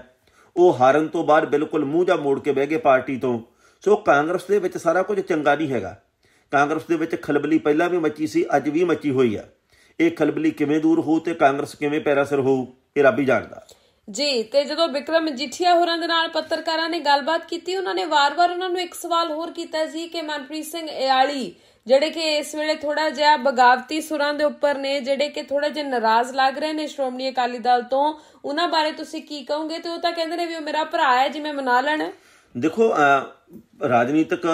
ਉਹ ਹਾਰਨ ਤੋਂ ਬਾਅਦ ਬਿਲਕੁਲ ਮੂੰਹ ਜਾ ਮੋੜ ਕੇ ਬਹਿ ਗਏ ਪਾਰਟੀ ਤੋਂ ਸੋ ਕਾਂਗਰਸ ਦੇ ਵਿੱਚ ਸਾਰਾ ਕੁਝ ਚੰਗਾ ਨਹੀਂ ਹੈਗਾ ਕਾਂਗਰਸ ਦੇ ਵਿੱਚ ਖਲਬਲੀ ਪਹਿਲਾਂ ਵੀ ਮੱਚੀ ਸੀ ਅੱਜ ਵੀ ਮੱਚੀ ਹੋਈ ਆ ਇਹ ਖਲਬਲੀ ਕਿਵੇਂ ਦੂਰ ਹੋਊ ਤੇ ਕਾਂਗਰਸ ਕਿਵੇਂ ਪੈਰਾਸਰ ਸਿਰ ਹੋਊ ਇਹ ਰੱਬ ਹੀ ਜਾਣਦਾ ਜੀ ਤੇ ਜਦੋਂ ਵਿਕਰਮ ਜੀਠੀਆ ਹੋਰਾਂ ਦੇ ਨਾਲ ਪੱਤਰਕਾਰਾਂ ਨੇ ਗੱਲਬਾਤ ਕੀਤੀ ਉਹਨਾਂ ਨੇ ਵਾਰ-ਵਾਰ ਉਹਨਾਂ ਨੂੰ ਇੱਕ ਸਵਾਲ ਹੋਰ ਕੀਤਾ ਸੀ ਕਿ ਮਨਪ੍ਰੀਤ ਸਿੰਘ ਇਆਲੀ ਜਿਹੜੇ ਕਿ ਇਸ ਵੇਲੇ ਥੋੜਾ ਜਿਹਾ ਬਗਾਵਤੀ ਸੁਰਾਂ ਦੇ ਉੱਪਰ ਨੇ ਜਿਹੜੇ ਕਿ ਥੋੜਾ ਜਿਹਾ ਨਾਰਾਜ਼ ਲੱਗ ਰਹੇ ਨੇ ਸ਼੍ਰੋਮਣੀ ਅਕਾਲੀ ਦਲ ਤੋਂ ਉਹਨਾਂ ਬਾਰੇ ਤੁਸੀਂ ਕੀ ਕਹੋਗੇ ਤੇ ਉਹ ਤਾਂ ਕਹਿੰਦੇ ਨੇ ਵੀ ਉਹ ਮੇਰਾ ਭਰਾ ਹੈ ਜਿਵੇਂ ਮਨਾ ਲੈਣਾ ਦੇਖੋ ਰਾਜਨੀਤਿਕ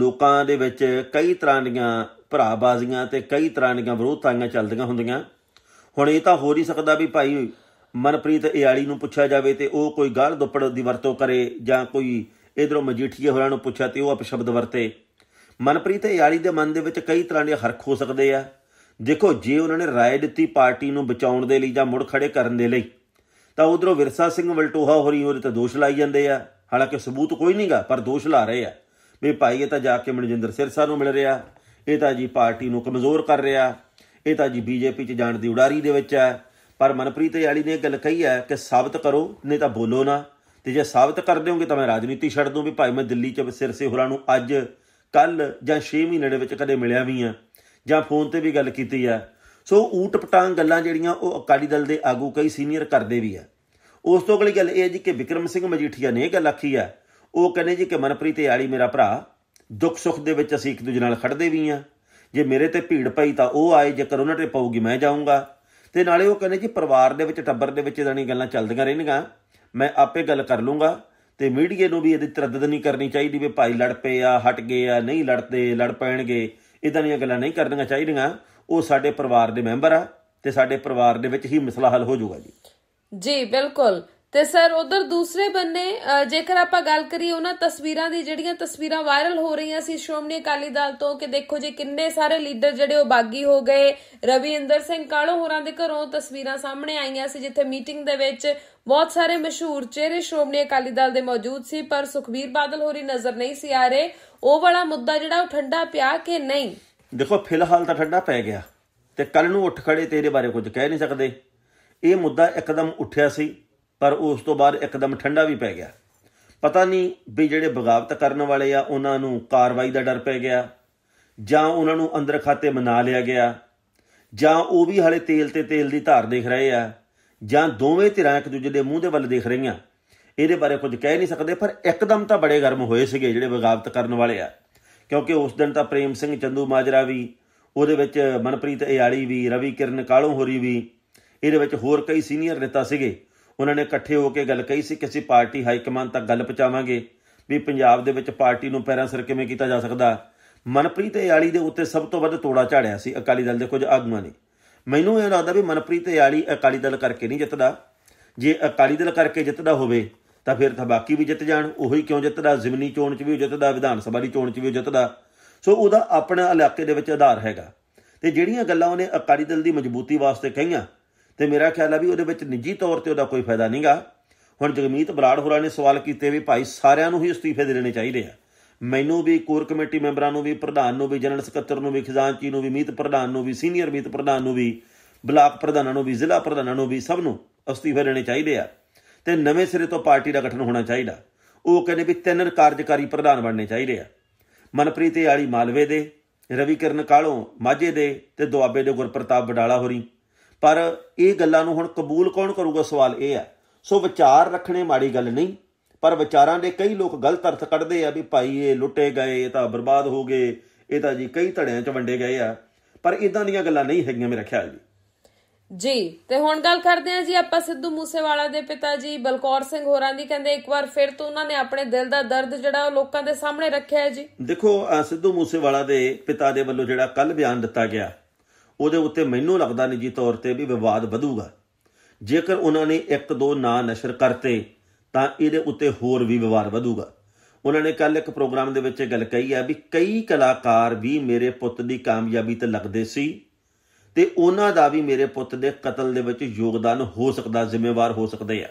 ਲੋਕਾਂ ਦੇ ਵਿੱਚ ਕਈ ਤਰ੍ਹਾਂ ਦੀਆਂ ਭਰਾਬਾਜ਼ੀਆਂ ਤੇ ਕਈ ਤਰ੍ਹਾਂ ਦੀਆਂ ਵਿਰੋਧਤਾਈਆਂ ਚੱਲਦੀਆਂ ਹੁੰਦੀਆਂ ਹੁਣ ਇਹ ਤਾਂ ਹੋ ਨਹੀਂ ਸਕਦਾ ਵੀ ਭਾਈ ਮਨਪ੍ਰੀਤ ਏਆਲੀ ਨੂੰ ਪੁੱਛਿਆ ਜਾਵੇ ਤੇ ਉਹ ਕੋਈ ਗਾਲ ਦੁੱਪੜ ਦੀ ਵਰਤੋਂ ਕਰੇ ਜਾਂ ਕੋਈ ਇਧਰੋਂ ਮਜੀਠੀਏ ਹੋਰਾਂ ਨੂੰ ਪੁੱਛਿਆ ਤੇ ਉਹ ਅਪਸ਼ਬਦ ਵਰਤੇ ਮਨਪ੍ਰੀਤ ਏਆਲੀ ਦੇ ਮਨ ਦੇ ਵਿੱਚ ਕਈ ਤਰ੍ਹਾਂ ਦੇ ਹਰਖ ਹੋ ਸਕਦੇ ਆ ਦੇਖੋ ਜੇ ਉਹਨਾਂ ਨੇ ਰਾਏ ਦਿੱਤੀ ਪਾਰਟੀ ਨੂੰ ਬਚਾਉਣ ਦੇ ਲਈ ਜਾਂ ਮੁੜ ਖੜੇ ਕਰਨ ਦੇ ਲਈ ਤਾਂ ਉਧਰੋਂ ਵਿਰਸਾ ਸਿੰਘ ਵਲਟੋਹਾ ਹੋਰੀ ਉਹਦੇ ਤੇ ਦੋਸ਼ ਲਾਈ ਜਾਂਦੇ ਆ ਹਾਲਾਂਕਿ ਸਬੂਤ ਕੋਈ ਨਹੀਂਗਾ ਪਰ ਦੋਸ਼ ਲਾ ਰਹੇ ਆ ਵੀ ਭਾਈ ਇਹ ਤਾਂ ਜਾ ਕੇ ਮਨਜਿੰਦਰ ਸਿਰਸਾ ਨੂੰ ਮਿਲ ਰਿਹਾ ਇਹ ਤਾਂ ਜੀ ਪਾਰਟੀ ਨੂੰ ਕਮਜ਼ੋਰ ਕਰ ਰਿਹਾ ਇਹ ਤਾਂ ਜੀ ਬੀਜੇਪੀ 'ਚ ਜਾਣ ਦੀ ਉਡਾਰੀ ਦੇ ਵਿੱਚ ਹੈ ਪਰ ਮਨਪ੍ਰੀਤ ਯਾਲੀ ਨੇ ਗੱਲ ਕਹੀ ਹੈ ਕਿ ਸਾਬਤ ਕਰੋ ਨਹੀਂ ਤਾਂ ਬੋਲੋ ਨਾ ਤੇ ਜੇ ਸਾਬਤ ਕਰ ਦਿਓਗੇ ਤਾਂ ਮੈਂ ਰਾਜਨੀਤੀ ਛੱਡ ਦੂੰ ਵੀ ਭਾਈ ਮੈਂ ਦਿੱਲੀ 'ਚ ਸਿਰਸੇ ਹੋਰਾਂ ਨੂੰ ਅੱਜ ਕੱਲ ਜਾਂ 6 ਮਹੀਨੇ ਦੇ ਵਿੱਚ ਕਦੇ ਮਿਲਿਆ ਵੀ ਆ ਜਾਂ ਫੋਨ ਤੇ ਵੀ ਗੱਲ ਕੀਤੀ ਆ ਸੋ ਊਟ ਪਟਾਂ ਗੱਲਾਂ ਜਿਹੜੀਆਂ ਉਹ ਅਕਾਲੀ ਦਲ ਦੇ ਆਗੂ ਕਈ ਸੀਨੀਅਰ ਕਰਦੇ ਵੀ ਆ ਉਸ ਤੋਂ ਅਗਲੀ ਗੱਲ ਇਹ ਹੈ ਜੀ ਕਿ ਵਿਕਰਮ ਸਿੰਘ ਮਜੀਠੀਆ ਨੇ ਇਹ ਗੱਲ ਆਖੀ ਆ ਉਹ ਕਹਿੰਦੇ ਜੀ ਕਿ ਮਨਪ੍ਰੀਤ ਯਾਲੀ ਮੇਰਾ ਭਰਾ ਦੁੱਖ ਸੁੱਖ ਦੇ ਵਿੱਚ ਅਸੀਂ ਇੱਕ ਦੂਜੇ ਨਾਲ ਖੜਦੇ ਵੀ ਆ ਜੇ ਮੇਰੇ ਤੇ ਭੀੜ ਪਈ ਤਾਂ ਉਹ ਆਏ ਜੇ ਕਰੋਨਾ ਤੇ ਪਾਉਗੀ ਮੈਂ ਜਾਊਂਗਾ ਤੇ ਨਾਲੇ ਉਹ ਕਹਿੰਦੇ ਜੀ ਪਰਿਵਾਰ ਦੇ ਵਿੱਚ ਟੱਬਰ ਦੇ ਵਿੱਚ ਜਾਨੀ ਗੱਲਾਂ ਚੱਲਦੀਆਂ ਰਹਿਣਗੀਆਂ ਮੈਂ ਆਪੇ ਗੱਲ ਕਰ ਲੂੰਗਾ ਤੇ ਮੀਡੀਆ ਨੂੰ ਵੀ ਇਹਦੀ ਤਰਦਦ ਨਹੀਂ ਕਰਨੀ ਚਾਹੀਦੀ ਵੀ ਭਾਈ ਲੜ ਪਏ ਆ ਹਟ ਗਏ ਆ ਨਹੀਂ ਲੜਦੇ ਲੜ ਪੈਣਗੇ ਇਦਾਂ ਦੀਆਂ ਗੱਲਾਂ ਨਹੀਂ ਕਰਨੀਆਂ ਚਾਹੀਦੀਆਂ ਉਹ ਸਾਡੇ ਪਰਿਵਾਰ ਦੇ ਮੈਂਬਰ ਆ ਤੇ ਸਾਡੇ ਪਰਿਵਾਰ ਦੇ ਵਿੱਚ ਹੀ ਮਸਲਾ ਹੱਲ ਹੋ ਜਾਊਗਾ ਜੀ ਜੀ ਬਿਲਕੁਲ ਤੇ ਸਰ ਉਧਰ ਦੂਸਰੇ ਬੰਨੇ ਜੇਕਰ ਆਪਾਂ ਗੱਲ ਕਰੀਏ ਉਹਨਾਂ ਤਸਵੀਰਾਂ ਦੀ ਜਿਹੜੀਆਂ ਤਸਵੀਰਾਂ ਵਾਇਰਲ ਹੋ ਰਹੀਆਂ ਸੀ ਸ਼੍ਰੋਮਣੀ ਅਕਾਲੀ ਦਲ ਤੋਂ ਕਿ ਦੇਖੋ ਜੀ ਕਿੰਨੇ ਸਾਰੇ ਲੀਡਰ ਜਿਹੜੇ ਉਹ ਬਾਗੀ ਹੋ ਗਏ ਰਵਿੰਦਰ ਸਿੰਘ ਕਾਲੋ ਹੋਰਾਂ ਦੇ ਘਰੋਂ ਤਸਵੀਰਾਂ ਸਾਹਮਣੇ ਆਈਆਂ ਸੀ ਜਿੱਥੇ ਮੀਟਿੰਗ ਦੇ ਵਿੱਚ ਬਹੁਤ ਸਾਰੇ ਮਸ਼ਹੂਰ ਚਿਹਰੇ ਸ਼੍ਰੋਮਣੀ ਅਕਾਲੀ ਦਲ ਦੇ ਮੌਜੂਦ ਸੀ ਪਰ ਸੁਖਬੀਰ ਬਾਦਲ ਹੋਰੀ ਨਜ਼ਰ ਨਹੀਂ ਸੀ ਆ ਰਹੇ ਉਹ ਵਾਲਾ ਮੁੱਦਾ ਜਿਹੜਾ ਉਹ ਠੰਡਾ ਪਿਆ ਕਿ ਨਹੀਂ ਦੇਖੋ ਫਿਲਹਾਲ ਤਾਂ ਠੰਡਾ ਪੈ ਗਿਆ ਤੇ ਕੱਲ ਨੂੰ ਉੱਠ ਖੜੇ ਤੇਰੇ ਬਾਰੇ ਕੁਝ ਕਹਿ ਨਹੀਂ ਸਕਦੇ ਇਹ ਮੁੱਦਾ ਇੱਕਦਮ ਉੱਠਿਆ ਸੀ ਪਰ ਉਸ ਤੋਂ ਬਾਅਦ ਇੱਕਦਮ ਠੰਡਾ ਵੀ ਪੈ ਗਿਆ ਪਤਾ ਨਹੀਂ ਵੀ ਜਿਹੜੇ ਬਗਾਵਤ ਕਰਨ ਵਾਲੇ ਆ ਉਹਨਾਂ ਨੂੰ ਕਾਰਵਾਈ ਦਾ ਡਰ ਪੈ ਗਿਆ ਜਾਂ ਉਹਨਾਂ ਨੂੰ ਅੰਦਰ ਖਾਤੇ ਮਨਾ ਲਿਆ ਗਿਆ ਜਾਂ ਉਹ ਵੀ ਹਲੇ ਤੇਲ ਤੇ ਤੇਲ ਦੀ ਧਾਰ ਦੇਖ ਰਹੇ ਆ ਜਾਂ ਦੋਵੇਂ ਧਿਰਾਂ ਇੱਕ ਦੂਜੇ ਦੇ ਮੂੰਹ ਦੇ ਵੱਲ ਦੇਖ ਰਹੀਆਂ ਇਹਦੇ ਬਾਰੇ ਕੁਝ ਕਹਿ ਨਹੀਂ ਸਕਦੇ ਪਰ ਇੱਕਦਮ ਤਾਂ ਬੜੇ ਗਰਮ ਹੋਏ ਸੀਗੇ ਜਿਹੜੇ ਬਗਾਵਤ ਕਰਨ ਵਾਲੇ ਆ ਕਿਉਂਕਿ ਉਸ ਦਿਨ ਤਾਂ ਪ੍ਰੇਮ ਸਿੰਘ ਚੰਦੂ ਮਾਜਰਾ ਵੀ ਉਹਦੇ ਵਿੱਚ ਮਨਪ੍ਰੀਤ ਇਆਲੀ ਵੀ ਰਵੀ ਕਿਰਨ ਕਾਲੋਂ ਹੋਰੀ ਵੀ ਇਹਦੇ ਵਿੱਚ ਹੋਰ ਕਈ ਸੀਨੀਅਰ ਨੇਤਾ ਸੀਗੇ ਉਹਨਾਂ ਨੇ ਇਕੱਠੇ ਹੋ ਕੇ ਗੱਲ ਕਹੀ ਸੀ ਕਿ ਅਸੀਂ ਪਾਰਟੀ ਹਾਈ ਕਮਾਂਡ ਤੱਕ ਗੱਲ ਪਹੁੰਚਾਵਾਂਗੇ ਵੀ ਪੰਜਾਬ ਦੇ ਵਿੱਚ ਪਾਰਟੀ ਨੂੰ ਪੈਰਾਂ ਸਿਰ ਕਿਵੇਂ ਕੀਤਾ ਜਾ ਸਕਦਾ ਮਨਪ੍ਰੀਤ ਏਆਲੀ ਦੇ ਉੱਤੇ ਸਭ ਤੋਂ ਵੱਧ ਤੋੜਾ ਝਾੜਿਆ ਸੀ ਅਕਾਲੀ ਦਲ ਦੇ ਕੁਝ ਆਗੂਆਂ ਨੇ ਮੈਨੂੰ ਇਹ ਲੱਗਦਾ ਵੀ ਮਨਪ੍ਰੀਤ ਏਆਲੀ ਅਕਾਲੀ ਦਲ ਕਰਕੇ ਨਹੀਂ ਜਿੱਤਦਾ ਜੇ ਅਕਾਲੀ ਦਲ ਕਰਕੇ ਜਿੱਤਦਾ ਹੋਵੇ ਤਾਂ ਫਿਰ ਤਾਂ ਬਾਕੀ ਵੀ ਜਿੱਤ ਜਾਣ ਉਹੀ ਕਿਉਂ ਜਿੱਤਦਾ ਜ਼ਿਮਨੀ ਚੋਣ 'ਚ ਵੀ ਜਿੱਤਦਾ ਵਿਧਾਨ ਸਭਾ ਦੀ ਚੋਣ 'ਚ ਵੀ ਜਿੱਤਦਾ ਸੋ ਉਹਦਾ ਆਪਣੇ ਇਲਾਕੇ ਦੇ ਵਿੱਚ ਆਧਾਰ ਹੈਗਾ ਤੇ ਜਿਹੜੀਆਂ ਗੱਲਾਂ ਉਹਨੇ ਅਕਾਲੀ ਦਲ ਦੀ ਮਜ਼ਬੂਤੀ ਵਾਸਤੇ ਕਹੀਆਂ ਤੇ ਮੇਰਾ ਖਿਆਲ ਆ ਵੀ ਉਹਦੇ ਵਿੱਚ ਨਿੱਜੀ ਤੌਰ ਤੇ ਉਹਦਾ ਕੋਈ ਫਾਇਦਾ ਨਹੀਂਗਾ ਹੁਣ ਜਗਮੀਤ ਬਰਾੜ ਹੋਰਾਂ ਨੇ ਸਵਾਲ ਕੀਤੇ ਵੀ ਭਾਈ ਸਾਰਿਆਂ ਨੂੰ ਹੀ ਅਸਤੀਫੇ ਦੇਣੇ ਚਾਹੀਦੇ ਆ ਮੈਨੂੰ ਵੀ ਕੋਰ ਕਮੇਟੀ ਮੈਂਬਰਾਂ ਨੂੰ ਵੀ ਪ੍ਰਧਾਨ ਨੂੰ ਵੀ ਜਨਰਲ ਸਕੱਤਰ ਨੂੰ ਵੀ ਖਜ਼ਾਨਚੀ ਨੂੰ ਵੀ ਮੀਤ ਪ੍ਰਧਾਨ ਨੂੰ ਵੀ ਸੀਨੀਅਰ ਮੀਤ ਪ੍ਰਧਾਨ ਨੂੰ ਵੀ ਬਲਾਕ ਪ੍ਰਧਾਨਾਂ ਨੂੰ ਵੀ ਜ਼ਿਲ੍ਹਾ ਪ੍ਰਧਾਨਾਂ ਨੂੰ ਵੀ ਸਭ ਨੂੰ ਅਸਤੀਫੇ ਦੇਣੇ ਚਾਹੀਦੇ ਆ ਤੇ ਨਵੇਂ ਸਿਰੇ ਤੋਂ ਪਾਰਟੀ ਦਾ ਗਠਨ ਹੋਣਾ ਚਾਹੀਦਾ ਉਹ ਕਹਿੰਦੇ ਵੀ ਤਿੰਨ ਕਾਰਜਕਾਰੀ ਪ੍ਰਧਾਨ ਬਣਨੇ ਚਾਹੀਦੇ ਆ ਮਨਪ੍ਰੀਤ ਏ ਵਾਲੀ ਮਾਲਵੇ ਦੇ ਰਵੀਕਰਨ ਕਾਲੋਂ ਮਾਝੇ ਦੇ ਤੇ ਦੁਆਬੇ ਦੇ ਗੁਰਪ੍ਰਤਾਪ ਬਡਾਲਾ ਹੋਰੀ ਪਰ ਇਹ ਗੱਲਾਂ ਨੂੰ ਹੁਣ ਕਬੂਲ ਕੌਣ ਕਰੂਗਾ ਸਵਾਲ ਇਹ ਹੈ ਸੋ ਵਿਚਾਰ ਰੱਖਣੇ ਮਾੜੀ ਗੱਲ ਨਹੀਂ ਪਰ ਵਿਚਾਰਾਂ ਦੇ ਕਈ ਲੋਕ ਗਲਤ ਅਰਥ ਕੱਢਦੇ ਆ ਵੀ ਭਾਈ ਇਹ ਲੁੱਟੇ ਗਏ ਇਹ ਤਾਂ ਬਰਬਾਦ ਹੋ ਗਏ ਇਹ ਤਾਂ ਜੀ ਕਈ ਧੜਿਆਂ 'ਚ ਵੰਡੇ ਗਏ ਆ ਪਰ ਇਦਾਂ ਦੀਆਂ ਗੱਲਾਂ ਨਹੀਂ ਹੈਗੀਆਂ ਮੇਰੇ ਖਿਆਲ ਜੀ ਜੀ ਤੇ ਹੁਣ ਗੱਲ ਕਰਦੇ ਆ ਜੀ ਆਪਾਂ ਸਿੱਧੂ ਮੂਸੇਵਾਲਾ ਦੇ ਪਿਤਾ ਜੀ ਬਲਕੌਰ ਸਿੰਘ ਹੋਰਾਂ ਦੀ ਕਹਿੰਦੇ ਇੱਕ ਵਾਰ ਫਿਰ ਤੋਂ ਉਹਨਾਂ ਨੇ ਆਪਣੇ ਦਿਲ ਦਾ ਦਰਦ ਜਿਹੜਾ ਉਹ ਲੋਕਾਂ ਦੇ ਸਾਹਮਣੇ ਰੱਖਿਆ ਹੈ ਜੀ ਦੇਖੋ ਸਿੱਧੂ ਮੂਸੇਵਾਲਾ ਦੇ ਪਿਤਾ ਦੇ ਵੱਲੋਂ ਜਿਹੜਾ ਕੱਲ ਬਿਆਨ ਦਿੱਤਾ ਗਿਆ ਉਹਦੇ ਉੱਤੇ ਮੈਨੂੰ ਲੱਗਦਾ ਨਹੀਂ ਜੀ ਤੌਰ ਤੇ ਵੀ ਵਿਵਾਦ ਵਧੂਗਾ ਜੇਕਰ ਉਹਨਾਂ ਨੇ ਇੱਕ ਦੋ ਨਾਂ ਨਸ਼ਰ ਕਰਤੇ ਤਾਂ ਇਹਦੇ ਉੱਤੇ ਹੋਰ ਵੀ ਵਿਵਾਦ ਵਧੂਗਾ ਉਹਨਾਂ ਨੇ ਕੱਲ ਇੱਕ ਪ੍ਰੋਗਰਾਮ ਦੇ ਵਿੱਚ ਇਹ ਗੱਲ ਕਹੀ ਆ ਵੀ ਕਈ ਕਲਾਕਾਰ ਵੀ ਮੇਰੇ ਪੁੱਤ ਦੀ ਕਾਮਯਾਬੀ ਤੇ ਲੱਗਦੇ ਸੀ ਤੇ ਉਹਨਾਂ ਦਾ ਵੀ ਮੇਰੇ ਪੁੱਤ ਦੇ ਕਤਲ ਦੇ ਵਿੱਚ ਯੋਗਦਾਨ ਹੋ ਸਕਦਾ ਜ਼ਿੰਮੇਵਾਰ ਹੋ ਸਕਦੇ ਆ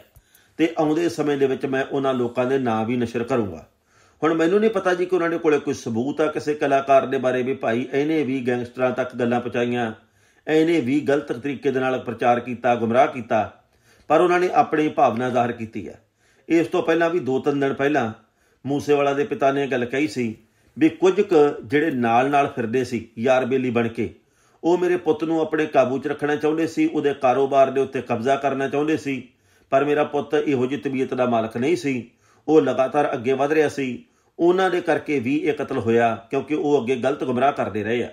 ਤੇ ਆਉਂਦੇ ਸਮੇਂ ਦੇ ਵਿੱਚ ਮੈਂ ਉਹਨਾਂ ਲੋਕਾਂ ਦੇ ਨਾਂ ਵੀ ਨਸ਼ਰ ਕਰੂੰਗਾ ਹੁਣ ਮੈਨੂੰ ਨਹੀਂ ਪਤਾ ਜੀ ਕਿ ਉਹਨਾਂ ਦੇ ਕੋਲੇ ਕੋਈ ਸਬੂਤ ਆ ਕਿਸੇ ਕਲਾਕਾਰ ਦੇ ਬਾਰੇ ਵੀ ਭਾਈ ਇਹਨੇ ਵੀ ਗੈਂਗਸਟਰਾਂ ਤੱਕ ਗੱਲਾਂ ਪਹੁੰਚਾਈਆਂ ਇਹਨੇ ਵੀ ਗਲਤ ਤਰੀਕੇ ਦੇ ਨਾਲ ਪ੍ਰਚਾਰ ਕੀਤਾ ਗੁੰਮਰਾਹ ਕੀਤਾ ਪਰ ਉਹਨਾਂ ਨੇ ਆਪਣੀ ਭਾਵਨਾ ਜ਼ਾਹਰ ਕੀਤੀ ਹੈ ਇਸ ਤੋਂ ਪਹਿਲਾਂ ਵੀ ਦੋ ਤਿੰਨ ਦਿਨ ਪਹਿਲਾਂ ਮੂਸੇਵਾਲਾ ਦੇ ਪਿਤਾ ਨੇ ਗੱਲ ਕਹੀ ਸੀ ਵੀ ਕੁਝ ਕੁ ਜਿਹੜੇ ਨਾਲ-ਨਾਲ ਫਿਰਦੇ ਸੀ ਯਾਰ ਬੇਲੀ ਬਣ ਕੇ ਉਹ ਮੇਰੇ ਪੁੱਤ ਨੂੰ ਆਪਣੇ ਕਾਬੂ 'ਚ ਰੱਖਣਾ ਚਾਹੁੰਦੇ ਸੀ ਉਹਦੇ ਕਾਰੋਬਾਰ ਦੇ ਉੱਤੇ ਕਬਜ਼ਾ ਕਰਨਾ ਚਾਹੁੰਦੇ ਸੀ ਪਰ ਮੇਰਾ ਪੁੱਤ ਇਹੋ ਜਿਹੀ ਤਬੀਅਤ ਦਾ ਮਾਲਕ ਨਹੀਂ ਸੀ ਉਹ ਲਗਾਤਾਰ ਅੱਗੇ ਵਧ ਰਿਹਾ ਸੀ ਉਹਨਾਂ ਦੇ ਕਰਕੇ ਵੀ ਇਹ ਕਤਲ ਹੋਇਆ ਕਿਉਂਕਿ ਉਹ ਅੱਗੇ ਗਲਤ ਗੁਮਰਾਹ ਕਰਦੇ ਰਹੇ ਆ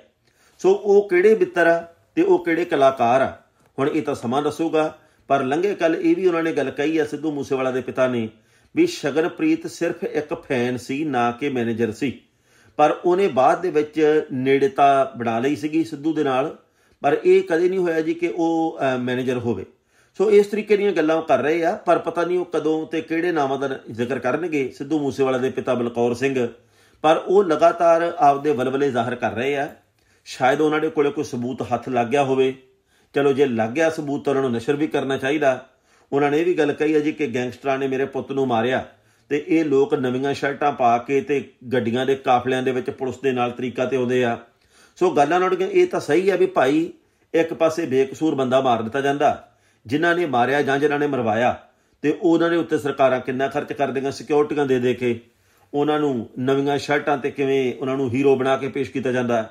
ਸੋ ਉਹ ਕਿਹੜੇ ਮਿੱਤਰ ਆ ਤੇ ਉਹ ਕਿਹੜੇ ਕਲਾਕਾਰ ਆ ਹੁਣ ਇਹ ਤਾਂ ਸਮਾਂ ਦੱਸੂਗਾ ਪਰ ਲੰਘੇ ਕੱਲ ਇਹ ਵੀ ਉਹਨਾਂ ਨੇ ਗੱਲ ਕਹੀ ਆ ਸਿੱਧੂ ਮੂਸੇਵਾਲਾ ਦੇ ਪਿਤਾ ਨੇ ਵੀ ਸ਼ਗਨਪ੍ਰੀਤ ਸਿਰਫ ਇੱਕ ਫੈਨ ਸੀ ਨਾ ਕਿ ਮੈਨੇਜਰ ਸੀ ਪਰ ਉਹਨੇ ਬਾਅਦ ਦੇ ਵਿੱਚ ਨੇੜਤਾ ਬਣਾ ਲਈ ਸੀਗੀ ਸਿੱਧੂ ਦੇ ਨਾਲ ਪਰ ਇਹ ਕਦੇ ਨਹੀਂ ਹੋਇਆ ਜੀ ਕਿ ਉਹ ਮੈਨੇਜਰ ਹੋਵੇ ਸੋ ਇਸ ਤਰੀਕੇ ਦੀਆਂ ਗੱਲਾਂ ਕਰ ਰਹੇ ਆ ਪਰ ਪਤਾ ਨਹੀਂ ਉਹ ਕਦੋਂ ਤੇ ਕਿਹੜੇ ਨਾਮਾਂ ਦਾ ਜ਼ਿਕਰ ਕਰਨਗੇ ਸਿੱਧੂ ਮੂਸੇਵਾਲਾ ਦੇ ਪਿਤਾ ਬਲਕੌਰ ਸਿੰਘ ਪਰ ਉਹ ਲਗਾਤਾਰ ਆਪਦੇ ਬਲਬਲੇ ਜ਼ਾਹਰ ਕਰ ਰਹੇ ਆ ਸ਼ਾਇਦ ਉਹਨਾਂ ਦੇ ਕੋਲੇ ਕੋਈ ਸਬੂਤ ਹੱਥ ਲੱਗ ਗਿਆ ਹੋਵੇ ਚਲੋ ਜੇ ਲੱਗ ਗਿਆ ਸਬੂਤ ਉਹਨਾਂ ਨੂੰ ਨਸ਼ਰ ਵੀ ਕਰਨਾ ਚਾਹੀਦਾ ਉਹਨਾਂ ਨੇ ਇਹ ਵੀ ਗੱਲ ਕਹੀ ਹੈ ਜੀ ਕਿ ਗੈਂਗਸਟਰਾਂ ਨੇ ਮੇਰੇ ਪੁੱਤ ਨੂੰ ਮਾਰਿਆ ਤੇ ਇਹ ਲੋਕ ਨਵੀਆਂ ਸ਼ਰਟਾਂ ਪਾ ਕੇ ਤੇ ਗੱਡੀਆਂ ਦੇ ਕਾਫਲਿਆਂ ਦੇ ਵਿੱਚ ਪੁਲਿਸ ਦੇ ਨਾਲ ਤਰੀਕਾ ਤੇ ਆਉਂਦੇ ਆ ਸੋ ਗੱਲਾਂ ਨਾਲ ਇਹ ਤਾਂ ਸਹੀ ਆ ਵੀ ਭਾਈ ਇੱਕ ਪਾਸੇ ਬੇਕਸੂਰ ਬੰਦਾ ਮਾਰ ਦਿੱਤਾ ਜਾਂਦਾ ਜਿਨ੍ਹਾਂ ਨੇ ਮਾਰਿਆ ਜਾਂ ਜਿਨ੍ਹਾਂ ਨੇ ਮਰਵਾਇਆ ਤੇ ਉਹਨਾਂ ਦੇ ਉੱਤੇ ਸਰਕਾਰਾਂ ਕਿੰਨਾ ਖਰਚ ਕਰਦੀਆਂ ਸਿਕਿਉਰਟੀਆਂ ਦੇ ਦੇ ਕੇ ਉਹਨਾਂ ਨੂੰ ਨਵੀਆਂ ਸ਼ਰਟਾਂ ਤੇ ਕਿਵੇਂ ਉਹਨਾਂ ਨੂੰ ਹੀਰੋ ਬਣਾ ਕੇ ਪੇਸ਼ ਕੀਤਾ ਜਾਂਦਾ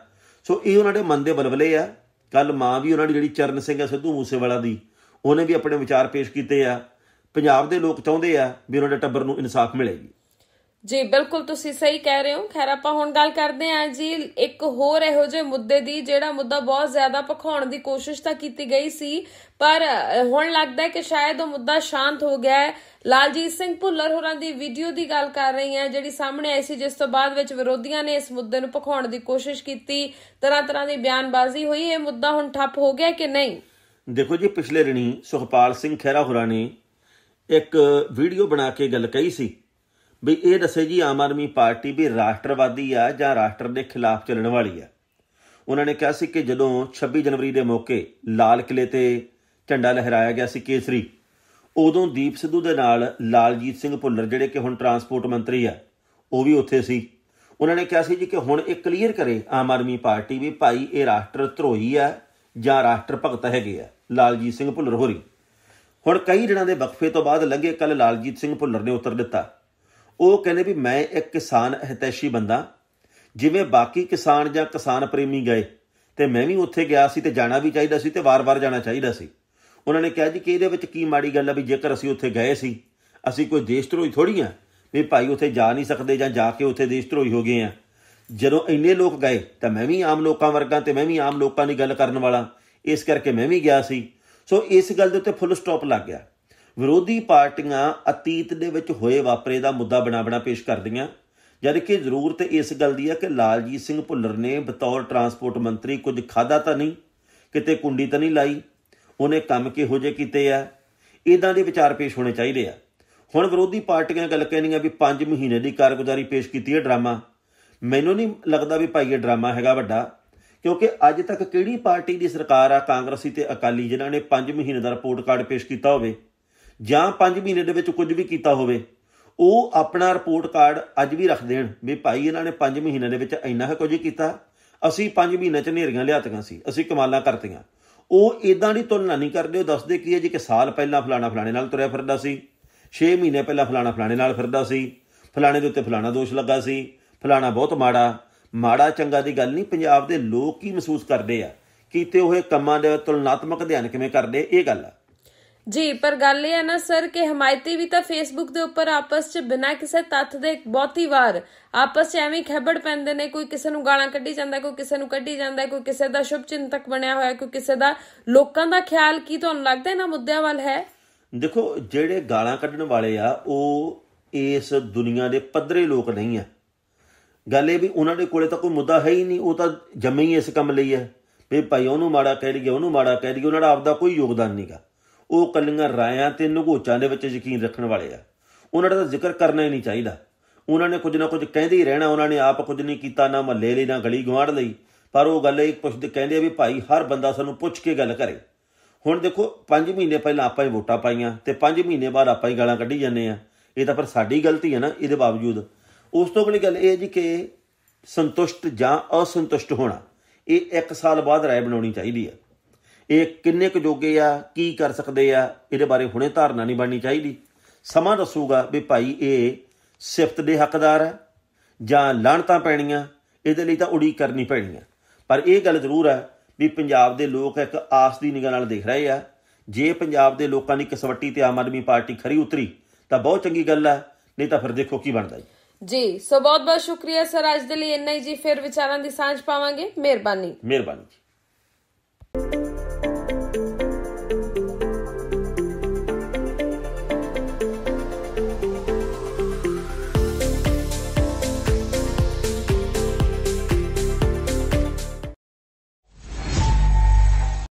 ਸੋ ਇਹ ਉਹਨਾਂ ਦੇ ਮਨ ਦੇ ਬਲਬਲੇ ਆ ਕੱਲ ਮਾਂ ਵੀ ਉਹਨਾਂ ਦੀ ਜਿਹੜੀ ਚਰਨ ਸਿੰਘ ਸਿੱਧੂ ਮੂਸੇਵਾਲਾ ਦੀ ਉਹਨੇ ਵੀ ਆਪਣੇ ਵਿਚਾਰ ਪੇਸ਼ ਕੀਤੇ ਆ ਪੰਜਾਬ ਦੇ ਲੋਕ ਚਾਹੁੰਦੇ ਆ ਵੀ ਉਹਨਾਂ ਦੇ ਟੱਬਰ ਨੂੰ ਇਨਸਾਫ ਮਿਲੇ ਜੀ ਬਿਲਕੁਲ ਤੁਸੀਂ ਸਹੀ ਕਹਿ ਰਹੇ ਹੋ ਖੈਰ ਆਪਾਂ ਹੁਣ ਗੱਲ ਕਰਦੇ ਆਂ ਜੀ ਇੱਕ ਹੋਰ ਇਹੋ ਜਿਹੇ ਮੁੱਦੇ ਦੀ ਜਿਹੜਾ ਮੁੱਦਾ ਬਹੁਤ ਜ਼ਿਆਦਾ ਭਖਾਉਣ ਦੀ ਕੋਸ਼ਿਸ਼ ਤਾਂ ਕੀਤੀ ਗਈ ਸੀ ਪਰ ਹੁਣ ਲੱਗਦਾ ਹੈ ਕਿ ਸ਼ਾਇਦ ਉਹ ਮੁੱਦਾ ਸ਼ਾਂਤ ਹੋ ਗਿਆ ਹੈ ਲਾਲਜੀਤ ਸਿੰਘ ਭੁੱਲਰ ਹੋਰਾਂ ਦੀ ਵੀਡੀਓ ਦੀ ਗੱਲ ਕਰ ਰਹੀ ਹਾਂ ਜਿਹੜੀ ਸਾਹਮਣੇ ਆਈ ਸੀ ਜਿਸ ਤੋਂ ਬਾਅਦ ਵਿੱਚ ਵਿਰੋਧੀਆਂ ਨੇ ਇਸ ਮੁੱਦੇ ਨੂੰ ਭਖਾਉਣ ਦੀ ਕੋਸ਼ਿਸ਼ ਕੀਤੀ ਤਰ੍ਹਾਂ ਤਰ੍ਹਾਂ ਦੀ ਬਿਆਨਬਾਜ਼ੀ ਹੋਈ ਇਹ ਮੁੱਦਾ ਹੁਣ ਠੱਪ ਹੋ ਗਿਆ ਕਿ ਨਹੀਂ ਦੇਖੋ ਜੀ ਪਿਛਲੇ ਰਣੀ ਸੁਖਪਾਲ ਸਿੰਘ ਖੈਰਾ ਹੋਰਾਂ ਨੇ ਇੱਕ ਵੀਡੀਓ ਬਣਾ ਕੇ ਗੱਲ ਕਹੀ ਸੀ ਵੀ ਇਹ ਦੱਸੇ ਜੀ ਆਮ ਆਦਮੀ ਪਾਰਟੀ ਵੀ ਰਾਸ਼ਟਰਵਾਦੀ ਆ ਜਾਂ ਰਾਸ਼ਟਰ ਦੇ ਖਿਲਾਫ ਚੱਲਣ ਵਾਲੀ ਆ ਉਹਨਾਂ ਨੇ ਕਿਹਾ ਸੀ ਕਿ ਜਦੋਂ 26 ਜਨਵਰੀ ਦੇ ਮੌਕੇ ਲਾਲ ਕਿਲੇ ਤੇ ਝੰਡਾ ਲਹਿਰਾਇਆ ਗਿਆ ਸੀ ਕੇਸਰੀ ਉਦੋਂ ਦੀਪ ਸਿੱਧੂ ਦੇ ਨਾਲ ਲਾਲਜੀਤ ਸਿੰਘ ਭੁੱਲਰ ਜਿਹੜੇ ਕਿ ਹੁਣ ਟਰਾਂਸਪੋਰਟ ਮੰਤਰੀ ਆ ਉਹ ਵੀ ਉੱਥੇ ਸੀ ਉਹਨਾਂ ਨੇ ਕਿਹਾ ਸੀ ਜੀ ਕਿ ਹੁਣ ਇਹ ਕਲੀਅਰ ਕਰੇ ਆਮ ਆਦਮੀ ਪਾਰਟੀ ਵੀ ਭਾਈ ਇਹ ਰਾਸ਼ਟਰ ਧਰੋਈ ਆ ਜਾਂ ਰਾਸ਼ਟਰ ਭਗਤ ਹੈਗੇ ਆ ਲਾਲਜੀਤ ਸਿੰਘ ਭੁੱਲਰ ਹੋਰੀ ਹੁਣ ਕਈ ਦਿਨਾਂ ਦੇ ਵਕਫੇ ਤੋਂ ਬਾਅਦ ਲੱਗੇ ਕੱਲ ਲਾਲਜੀਤ ਸਿੰਘ ਭੁੱਲਰ ਨੇ ਉੱਤਰ ਦਿੱਤਾ ਉਹ ਕਹਿੰਦੇ ਵੀ ਮੈਂ ਇੱਕ ਕਿਸਾਨ ਹਿਤੈਸ਼ੀ ਬੰਦਾ ਜਿਵੇਂ ਬਾਕੀ ਕਿਸਾਨ ਜਾਂ ਕਿਸਾਨ ਪ੍ਰੇਮੀ ਗਏ ਤੇ ਮੈਂ ਵੀ ਉੱਥੇ ਗਿਆ ਸੀ ਤੇ ਜਾਣਾ ਵੀ ਚਾਹੀਦਾ ਸੀ ਤੇ ਵਾਰ-ਵਾਰ ਜਾਣਾ ਚਾਹੀਦਾ ਸੀ ਉਹਨਾਂ ਨੇ ਕਿਹਾ ਜੀ ਕਿ ਇਹਦੇ ਵਿੱਚ ਕੀ ਮਾੜੀ ਗੱਲ ਆ ਵੀ ਜੇਕਰ ਅਸੀਂ ਉੱਥੇ ਗਏ ਸੀ ਅਸੀਂ ਕੋਈ ਦੇਸ਼ ਧਰੋਹੀ ਥੋੜੀ ਆ ਵੀ ਭਾਈ ਉੱਥੇ ਜਾ ਨਹੀਂ ਸਕਦੇ ਜਾਂ ਜਾ ਕੇ ਉੱਥੇ ਦੇਸ਼ ਹੋ ਗਏ ਆ ਜਦੋਂ ਇੰਨੇ ਲੋਕ ਗਏ ਤਾਂ ਮੈਂ ਵੀ ਆਮ ਲੋਕਾਂ ਵਰਗਾ ਤੇ ਮੈਂ ਵੀ ਆਮ ਲੋਕਾਂ ਦੀ ਗੱਲ ਕਰਨ ਵਾਲਾ ਇਸ ਕਰਕੇ ਮੈਂ ਵੀ ਗਿਆ ਸੀ ਸੋ ਇਸ ਗੱਲ ਦੇ ਉੱਤੇ ਫੁੱਲ ਸਟਾਪ ਲੱਗ ਗਿਆ ਵਿਰੋਧੀ ਪਾਰਟੀਆਂ ਅਤੀਤ ਦੇ ਵਿੱਚ ਹੋਏ ਵਾਪਰੇ ਦਾ ਮੁੱਦਾ ਬਣਾ ਬਣਾ ਪੇਸ਼ ਕਰਦੀਆਂ ਜਦ ਕਿ ਜ਼ਰੂਰਤ ਇਸ ਗੱਲ ਦੀ ਹੈ ਕਿ ਲਾਲਜੀਤ ਸਿੰਘ ਭੁੱਲਰ ਨੇ ਬਤੌਰ ਟਰਾਂਸਪੋਰਟ ਮੰਤਰੀ ਕੁਝ ਖਾਦਾ ਤਾਂ ਨਹੀਂ ਕਿਤੇ ਕੁੰਡੀ ਤਾਂ ਨਹੀਂ ਲਾਈ ਉਹਨੇ ਕੰਮ ਕਿਹੋ ਜੇ ਕੀਤੇ ਆ ਇਦਾਂ ਦੇ ਵਿਚਾਰ ਪੇਸ਼ ਹੋਣੇ ਚਾਹੀਦੇ ਆ ਹੁਣ ਵਿਰੋਧੀ ਪਾਰਟੀਆਂ ਗੱਲ ਕਹਿਣੀਆਂ ਵੀ 5 ਮਹੀਨੇ ਦੀ ਕਾਰਗੁਜ਼ਾਰੀ ਪੇਸ਼ ਕੀਤੀ ਹੈ ਡਰਾਮਾ ਮੈਨੂੰ ਨਹੀਂ ਲੱਗਦਾ ਵੀ ਭਾਈ ਇਹ ਡਰਾਮਾ ਹੈਗਾ ਵੱਡਾ ਕਿਉਂਕਿ ਅੱਜ ਤੱਕ ਕਿਹੜੀ ਪਾਰਟੀ ਦੀ ਸਰਕਾਰ ਆ ਕਾਂਗਰਸੀ ਤੇ ਅਕਾਲੀ ਜਿਨ੍ਹਾਂ ਨੇ 5 ਮਹੀਨੇ ਦਾ ਰਿਪੋਰਟ ਕਾਰਡ ਪੇਸ਼ ਕੀਤਾ ਹੋਵੇ ਜਾਂ 5 ਮਹੀਨੇ ਦੇ ਵਿੱਚ ਕੁਝ ਵੀ ਕੀਤਾ ਹੋਵੇ ਉਹ ਆਪਣਾ ਰਿਪੋਰਟ ਕਾਰਡ ਅੱਜ ਵੀ ਰੱਖ ਦੇਣ ਵੀ ਭਾਈ ਇਹਨਾਂ ਨੇ 5 ਮਹੀਨੇ ਦੇ ਵਿੱਚ ਇੰਨਾ ਹੈ ਕੁਝ ਕੀਤਾ ਅਸੀਂ 5 ਮਹੀਨੇ ਚ ਨੇਰੀਆਂ ਲਿਆਤੀਆਂ ਸੀ ਅਸੀਂ ਕਮਾਲਾਂ ਕਰਤੀਆਂ ਉਹ ਇਦਾਂ ਦੀ ਤੁਲਨਾ ਨਹੀਂ ਕਰਦੇ ਉਹ ਦੱਸਦੇ ਕੀ ਹੈ ਜੀ ਕਿ ਸਾਲ ਪਹਿਲਾਂ ਫਲਾਣਾ ਫਲਾਣੇ ਨਾਲ ਤੁਰਿਆ ਫਿਰਦਾ ਸੀ 6 ਮਹੀਨੇ ਪਹਿਲਾਂ ਫਲਾਣਾ ਫਲਾਣੇ ਨਾਲ ਫਿਰਦਾ ਸੀ ਫਲਾਣੇ ਦੇ ਉੱਤੇ ਫਲਾਣਾ ਦੋਸ਼ ਲੱਗਾ ਸੀ ਫਲਾਣਾ ਬਹੁਤ ਮਾੜਾ ਮਾੜਾ ਚੰਗਾ ਦੀ ਗੱਲ ਨਹੀਂ ਪੰਜਾਬ ਦੇ ਲੋਕ ਕੀ ਮਹਿਸੂਸ ਕਰਦੇ ਆ ਕੀਤੇ ਹੋਏ ਕੰਮਾਂ ਦੇ ਤੁਲਨਾਤਮਕ ਅਧਿਐਨ ਕਿਵੇਂ ਕਰਦੇ ਇਹ ਗੱਲ ਆ ਜੀ ਪਰ ਗੱਲ ਇਹ ਹੈ ਨਾ ਸਰ ਕਿ ਹਮਾਇਤੀ ਵੀ ਤਾਂ ਫੇਸਬੁੱਕ ਦੇ ਉੱਪਰ ਆਪਸ 'ਚ ਬਿਨਾਂ ਕਿਸੇ ਤੱਥ ਦੇ ਬਹੁਤੀ ਵਾਰ ਆਪਸ 'ਚ ਐਵੇਂ ਖੇਬੜ ਪੈਂਦੇ ਨੇ ਕੋਈ ਕਿਸੇ ਨੂੰ ਗਾਲਾਂ ਕੱਢੀ ਜਾਂਦਾ ਕੋਈ ਕਿਸੇ ਨੂੰ ਕੱਢੀ ਜਾਂਦਾ ਕੋਈ ਕਿਸੇ ਦਾ ਸ਼ੁਭ ਚਿੰਤਕ ਬਣਿਆ ਹੋਇਆ ਕੋਈ ਕਿਸੇ ਦਾ ਲੋਕਾਂ ਦਾ ਖਿਆਲ ਕੀ ਤੁਹਾਨੂੰ ਲੱਗਦਾ ਇਹਨਾਂ ਮੁੱਦਿਆਂ ਵੱਲ ਹੈ ਦੇਖੋ ਜਿਹੜੇ ਗਾਲਾਂ ਕੱਢਣ ਵਾਲੇ ਆ ਉਹ ਇਸ ਦੁਨੀਆ ਦੇ ਪੱਧਰੇ ਲੋਕ ਨਹੀਂ ਆ ਗੱਲ ਇਹ ਵੀ ਉਹਨਾਂ ਦੇ ਕੋਲੇ ਤਾਂ ਕੋਈ ਮੁੱਦਾ ਹੈ ਹੀ ਨਹੀਂ ਉਹ ਤਾਂ ਜੰਮੇ ਹੀ ਇਸ ਕੰਮ ਲਈ ਆ ਵੀ ਭਾਈ ਉਹਨੂੰ ਮਾੜਾ ਕਹਿ ਲਈਏ ਉਹਨੂੰ ਮਾੜਾ ਕਹਿ ਲਈਏ ਉਹਨਾਂ ਦਾ ਆਪਦਾ ਕੋਈ ਯੋਗਦਾਨ ਨਹੀਂਗਾ ਉਹ ਕੱਲੀਆਂ ਰਾਇਆਂ ਤੇ ਨਗੋਚਾਂ ਦੇ ਵਿੱਚ ਯਕੀਨ ਰੱਖਣ ਵਾਲੇ ਆ ਉਹਨਾਂ ਦਾ ਜ਼ਿਕਰ ਕਰਨਾ ਹੀ ਨਹੀਂ ਚਾਹੀਦਾ ਉਹਨਾਂ ਨੇ ਕੁਝ ਨਾ ਕੁਝ ਕਹਿੰਦੇ ਹੀ ਰਹਿਣਾ ਉਹਨਾਂ ਨੇ ਆਪ ਕੁਝ ਨਹੀਂ ਕੀਤਾ ਨਾ ਮਹੱਲੇ ਲਈ ਨਾ ਗਲੀ ਗਵਾੜ ਲਈ ਪਰ ਉਹ ਗੱਲ ਪੁੱਛ ਦੇ ਕਹਿੰਦੇ ਵੀ ਭਾਈ ਹਰ ਬੰਦਾ ਸਾਨੂੰ ਪੁੱਛ ਕੇ ਗੱਲ ਕਰੇ ਹੁਣ ਦੇਖੋ 5 ਮਹੀਨੇ ਪਹਿਲਾਂ ਆਪਾਂ ਹੀ ਵੋਟਾਂ ਪਾਈਆਂ ਤੇ 5 ਮਹੀਨੇ ਬਾਅਦ ਆਪਾਂ ਹੀ ਗਾਲਾਂ ਕੱਢੀ ਜਾਂਦੇ ਆ ਇਹ ਤਾਂ ਪਰ ਸਾਡੀ ਗਲਤੀ ਹੈ ਨਾ ਇਹਦੇ ਬਾਵਜੂਦ ਉਸ ਤੋਂ ਅਗਲੀ ਗੱਲ ਇਹ ਜੀ ਕਿ ਸੰਤੁਸ਼ਟ ਜਾਂ ਅਸੰਤੁਸ਼ਟ ਹੋਣਾ ਇਹ 1 ਸਾਲ ਬਾਅਦ رائے ਬਣਾਉਣੀ ਚਾਹੀਦੀ ਹੈ ਇਹ ਕਿੰਨੇ ਕੁ ਜੋਗੇ ਆ ਕੀ ਕਰ ਸਕਦੇ ਆ ਇਹਦੇ ਬਾਰੇ ਹੁਣੇ ਧਾਰਨਾ ਨਹੀਂ ਬਣਨੀ ਚਾਹੀਦੀ ਸਮਾਂ ਦੱਸੂਗਾ ਵੀ ਭਾਈ ਇਹ ਸਿਫਤ ਦੇ ਹੱਕਦਾਰ ਹੈ ਜਾਂ ਲਾਣਤਾਂ ਪੈਣੀਆਂ ਇਹਦੇ ਲਈ ਤਾਂ ਉਡੀਕ ਕਰਨੀ ਪੈਣੀ ਹੈ ਪਰ ਇਹ ਗੱਲ ਜ਼ਰੂਰ ਹੈ ਵੀ ਪੰਜਾਬ ਦੇ ਲੋਕ ਇੱਕ ਆਸ ਦੀ ਨਿਗਾਹ ਨਾਲ ਦੇਖ ਰਹੇ ਆ ਜੇ ਪੰਜਾਬ ਦੇ ਲੋਕਾਂ ਦੀ ਕਸਵੱਟੀ ਤੇ ਆਮ ਆਦਮੀ ਪਾਰਟੀ ਖਰੀ ਉਤਰੀ ਤਾਂ ਬਹੁਤ ਚੰਗੀ ਗੱਲ ਹੈ ਨਹੀਂ ਤਾਂ ਫਿਰ ਦੇਖੋ ਕੀ ਬਣਦਾ ਜੀ ਜੀ ਸੋ ਬਹੁਤ ਬਹੁਤ ਸ਼ੁਕਰੀਆ ਸਰ ਅੱਜ ਦੇ ਲਈ ਇੰਨਾ ਹੀ ਜੀ ਫਿਰ ਵਿਚਾਰਾਂ ਦੀ ਸਾਂਝ ਪਾਵਾਂਗੇ ਮਿਹਰਬਾਨੀ ਮਿਹਰਬਾਨੀ